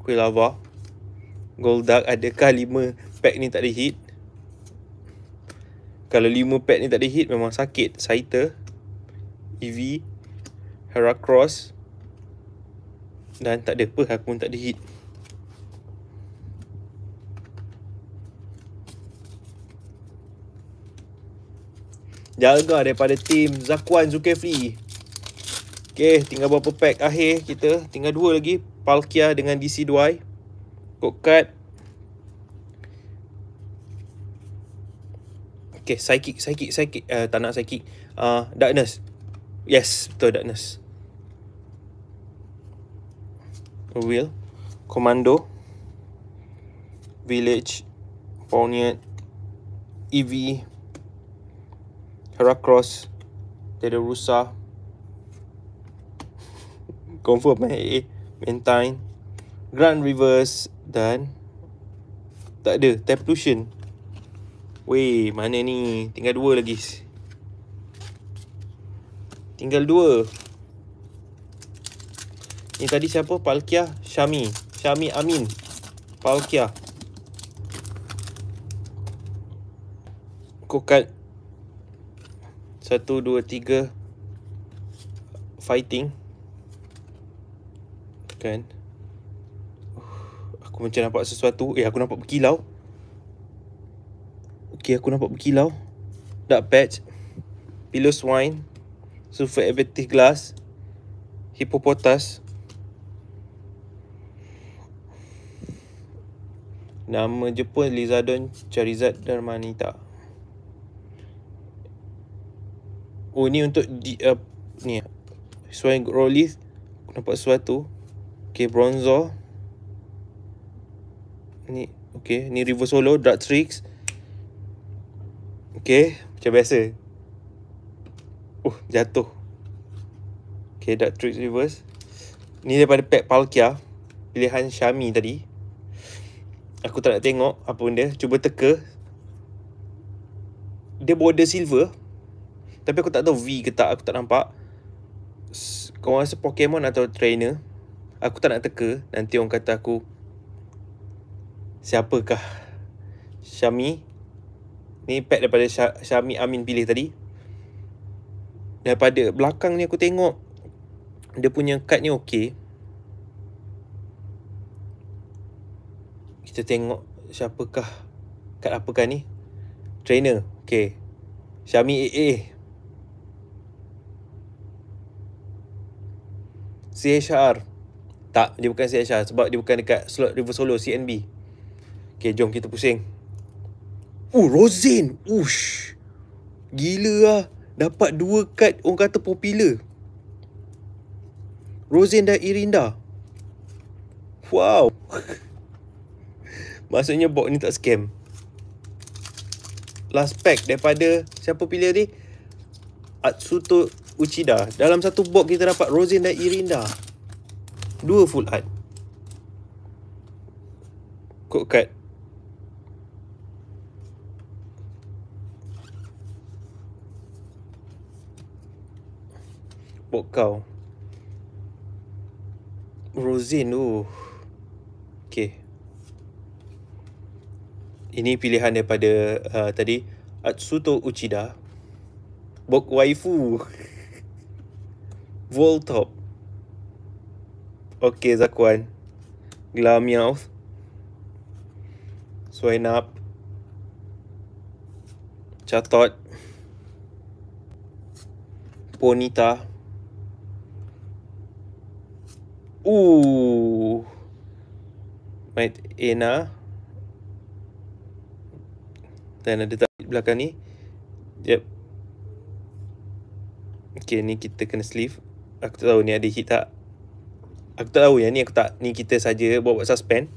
[SPEAKER 1] Kuih Lava Golduck adakah 5 pack ni tak ada hit kalau 5 pack ni tak ada hit memang sakit Scyther Eevee Heracross dan tak ada apa aku pun tak ada hit jaga daripada tim Zakuan Zulkifli Okay, tinggal berapa pack akhir kita tinggal dua lagi Palkia dengan DC Dwight Code card. Okay, psychic, psychic, psychic. Uh, tak nak psychic. Uh, darkness. Yes, betul darkness. Wheel. Commando. Village. Pawniard. Eevee. Heracross. Dada Rusa. Confirm eh. eh Mentine. Grand rivers dan tak ada tap lotion. Wei, mana ni? Tinggal dua lagi. Tinggal dua. Ini tadi siapa? Palkia Shami, Shami Amin. Palkia. Kokat. satu dua tiga fighting. Kan? Okay. Aku macam nampak sesuatu Eh aku nampak berkilau Okay aku nampak berkilau Dark patch Pillow swine Sulfur abertis glass Hippopotas Nama Jepun Lizardon Charizard Darmanita Oh ni untuk di, uh, Ni Swine Growlithe Aku nampak sesuatu Okay bronzor Ni okay ni River Solo Dark Tricks. okay macam biasa. Uh, jatuh. okay Dark Tricks reverse. Ni daripada pack Palkia, pilihan Xiaomi tadi. Aku tak nak tengok apa benda. Cuba teka. Dia border silver. Tapi aku tak tahu V ke tak, aku tak nampak. Kau rasa Pokemon atau trainer? Aku tak nak teka. Nanti orang kata aku siapakah Syami ni pack daripada Syami Amin pilih tadi daripada belakang ni aku tengok dia punya card ni okey kita tengok siapakah card apakah ni trainer okey Syami AA eh, eh. CHR tak dia bukan CHR sebab dia bukan dekat slot River Solo CNB Okay, jom kita pusing. Oh Rosin. Ush. Gila lah. Dapat dua kad orang kata popular. Rosin dan Irinda. Wow. <laughs> Maksudnya box ni tak scam. Last pack daripada siapa pilih ni? Atsuto Uchida. Dalam satu box kita dapat Rosin dan Irinda. Dua full art. Kod card. support kau Rosin tu uh. Okay Ini pilihan daripada uh, tadi Atsuto Uchida Bok Waifu Voltop <laughs> Okay Zakuan Glamyouth Swainap Chatot Ponita Ponita Ooh. Mate Ena. Dan ada tak belakang ni? Yep. Okay, ni kita kena sleeve. Aku tak tahu ni ada hit tak. Aku tak tahu yang ni aku tak. Ni kita saja buat-buat suspend.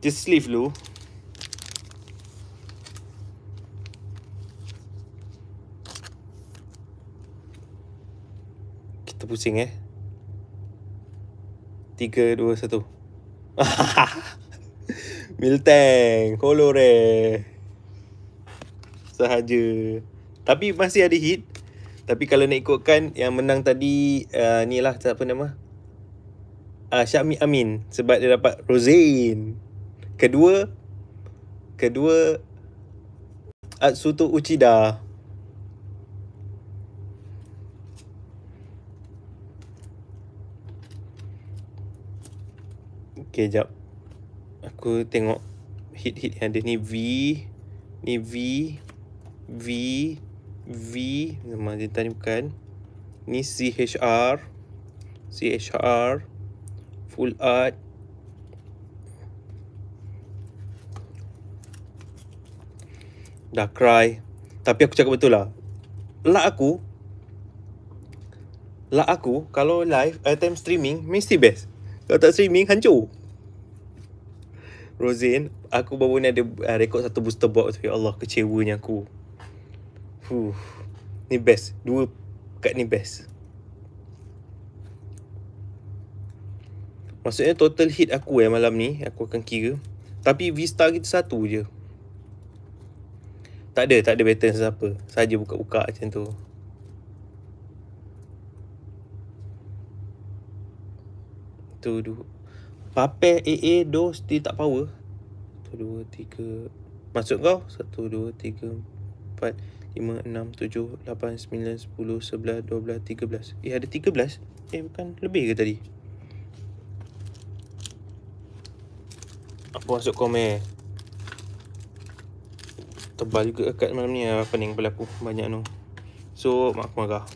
[SPEAKER 1] Just sleeve dulu. Kita pusing eh. Tiga, dua, satu <laughs> Miltank Hollow rare Sahaja Tapi masih ada hit Tapi kalau nak ikutkan Yang menang tadi uh, Ni lah Apa nama uh, ah, Syakmi Amin Sebab dia dapat Rosin Kedua Kedua Atsuto Uchida Okay, jap. Aku tengok hit-hit yang ada ni. V. Ni V. V. V. Nama dia tadi bukan. Ni CHR. CHR. Full art. Dah cry. Tapi aku cakap betul lah. Lak aku. Lak aku kalau live, uh, time streaming, mesti best. Kalau tak streaming, hancur. Rosin Aku baru ni ada uh, rekod satu booster box tu ya Allah kecewanya aku Fuh. Ni best Dua kat ni best Maksudnya total hit aku eh malam ni Aku akan kira Tapi Vista kita satu je Tak ada, tak ada pattern siapa Saja buka-buka macam tu Tu duduk Pape AA dos still tak power. satu dua tiga masuk kau satu dua tiga empat lima enam tujuh lapan sembilan sepuluh sebelas dua belas tiga belas. Ia eh, ada tiga belas. Eh bukan lebih ke tadi? Apa masuk kau meh? Tebal juga kat malam ni apa pening kepala aku banyak noh. So mak aku marah.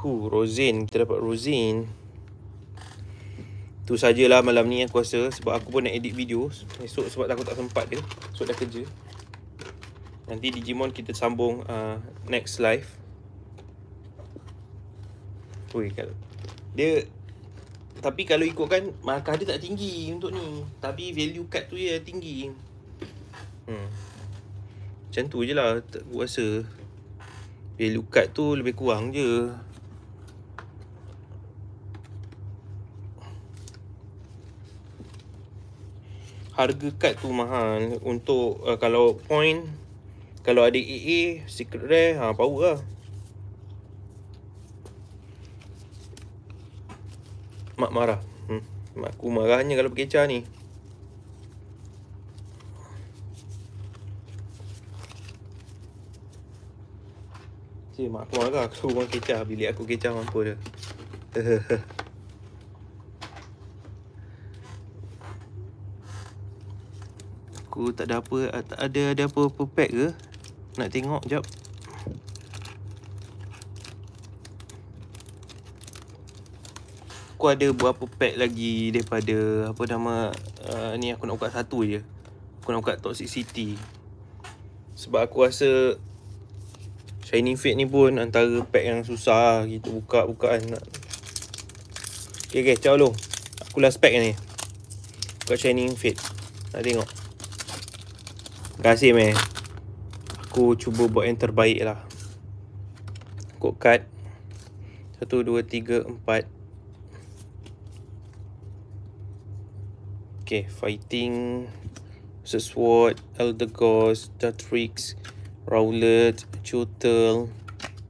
[SPEAKER 1] Hu, rosin. Kita dapat rosin. Tu sajalah malam ni aku rasa. Sebab aku pun nak edit video. Esok sebab aku tak sempat dia. Esok dah kerja. Nanti Digimon kita sambung uh, next live. Ui, kalau... Dia... Tapi kalau ikutkan, markah dia tak tinggi untuk ni. Tapi value card tu dia tinggi. Hmm. Macam tu je lah. Aku rasa... Value card tu lebih kurang je. harga kad tu mahal untuk uh, kalau point kalau ada EA secret rare ha power lah mak marah hmm. mak aku marahnya kalau berkecah ni Cik, mak aku marah aku orang kecah bilik aku kecah mampu dia <laughs> aku tak ada apa ah, tak ada ada apa-apa ke nak tengok jap aku ada berapa pack lagi daripada apa nama uh, ni aku nak buka satu je aku nak buka toxic city sebab aku rasa shining fate ni pun antara pack yang susah gitu buka bukaan nak okey okey ciao lu aku last pack ni buka shining fate nak tengok kasih meh aku cuba buat yang terbaik lah kod kad 1 2 3 4 Okay, Fighting, Sword, Elder Ghost, Dartrix, Rowlet, chutel,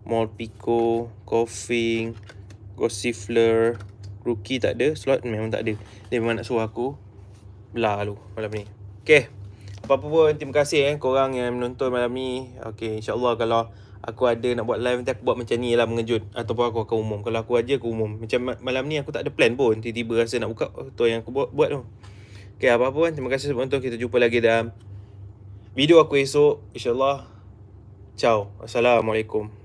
[SPEAKER 1] Morpico, Coughing, Gossifler, Rookie tak ada, slot memang tak ada. Dia memang nak suruh aku belah lu malam ni. Okay apa-apa pun terima kasih eh korang yang menonton malam ni. Okey insya-Allah kalau aku ada nak buat live nanti aku buat macam ni lah mengejut ataupun aku akan umum. Kalau aku aja aku umum. Macam malam ni aku tak ada plan pun. Tiba-tiba rasa nak buka tu yang aku buat buat tu. Okey apa-apa pun terima kasih sebab menonton. Kita jumpa lagi dalam video aku esok insya-Allah. Ciao. Assalamualaikum.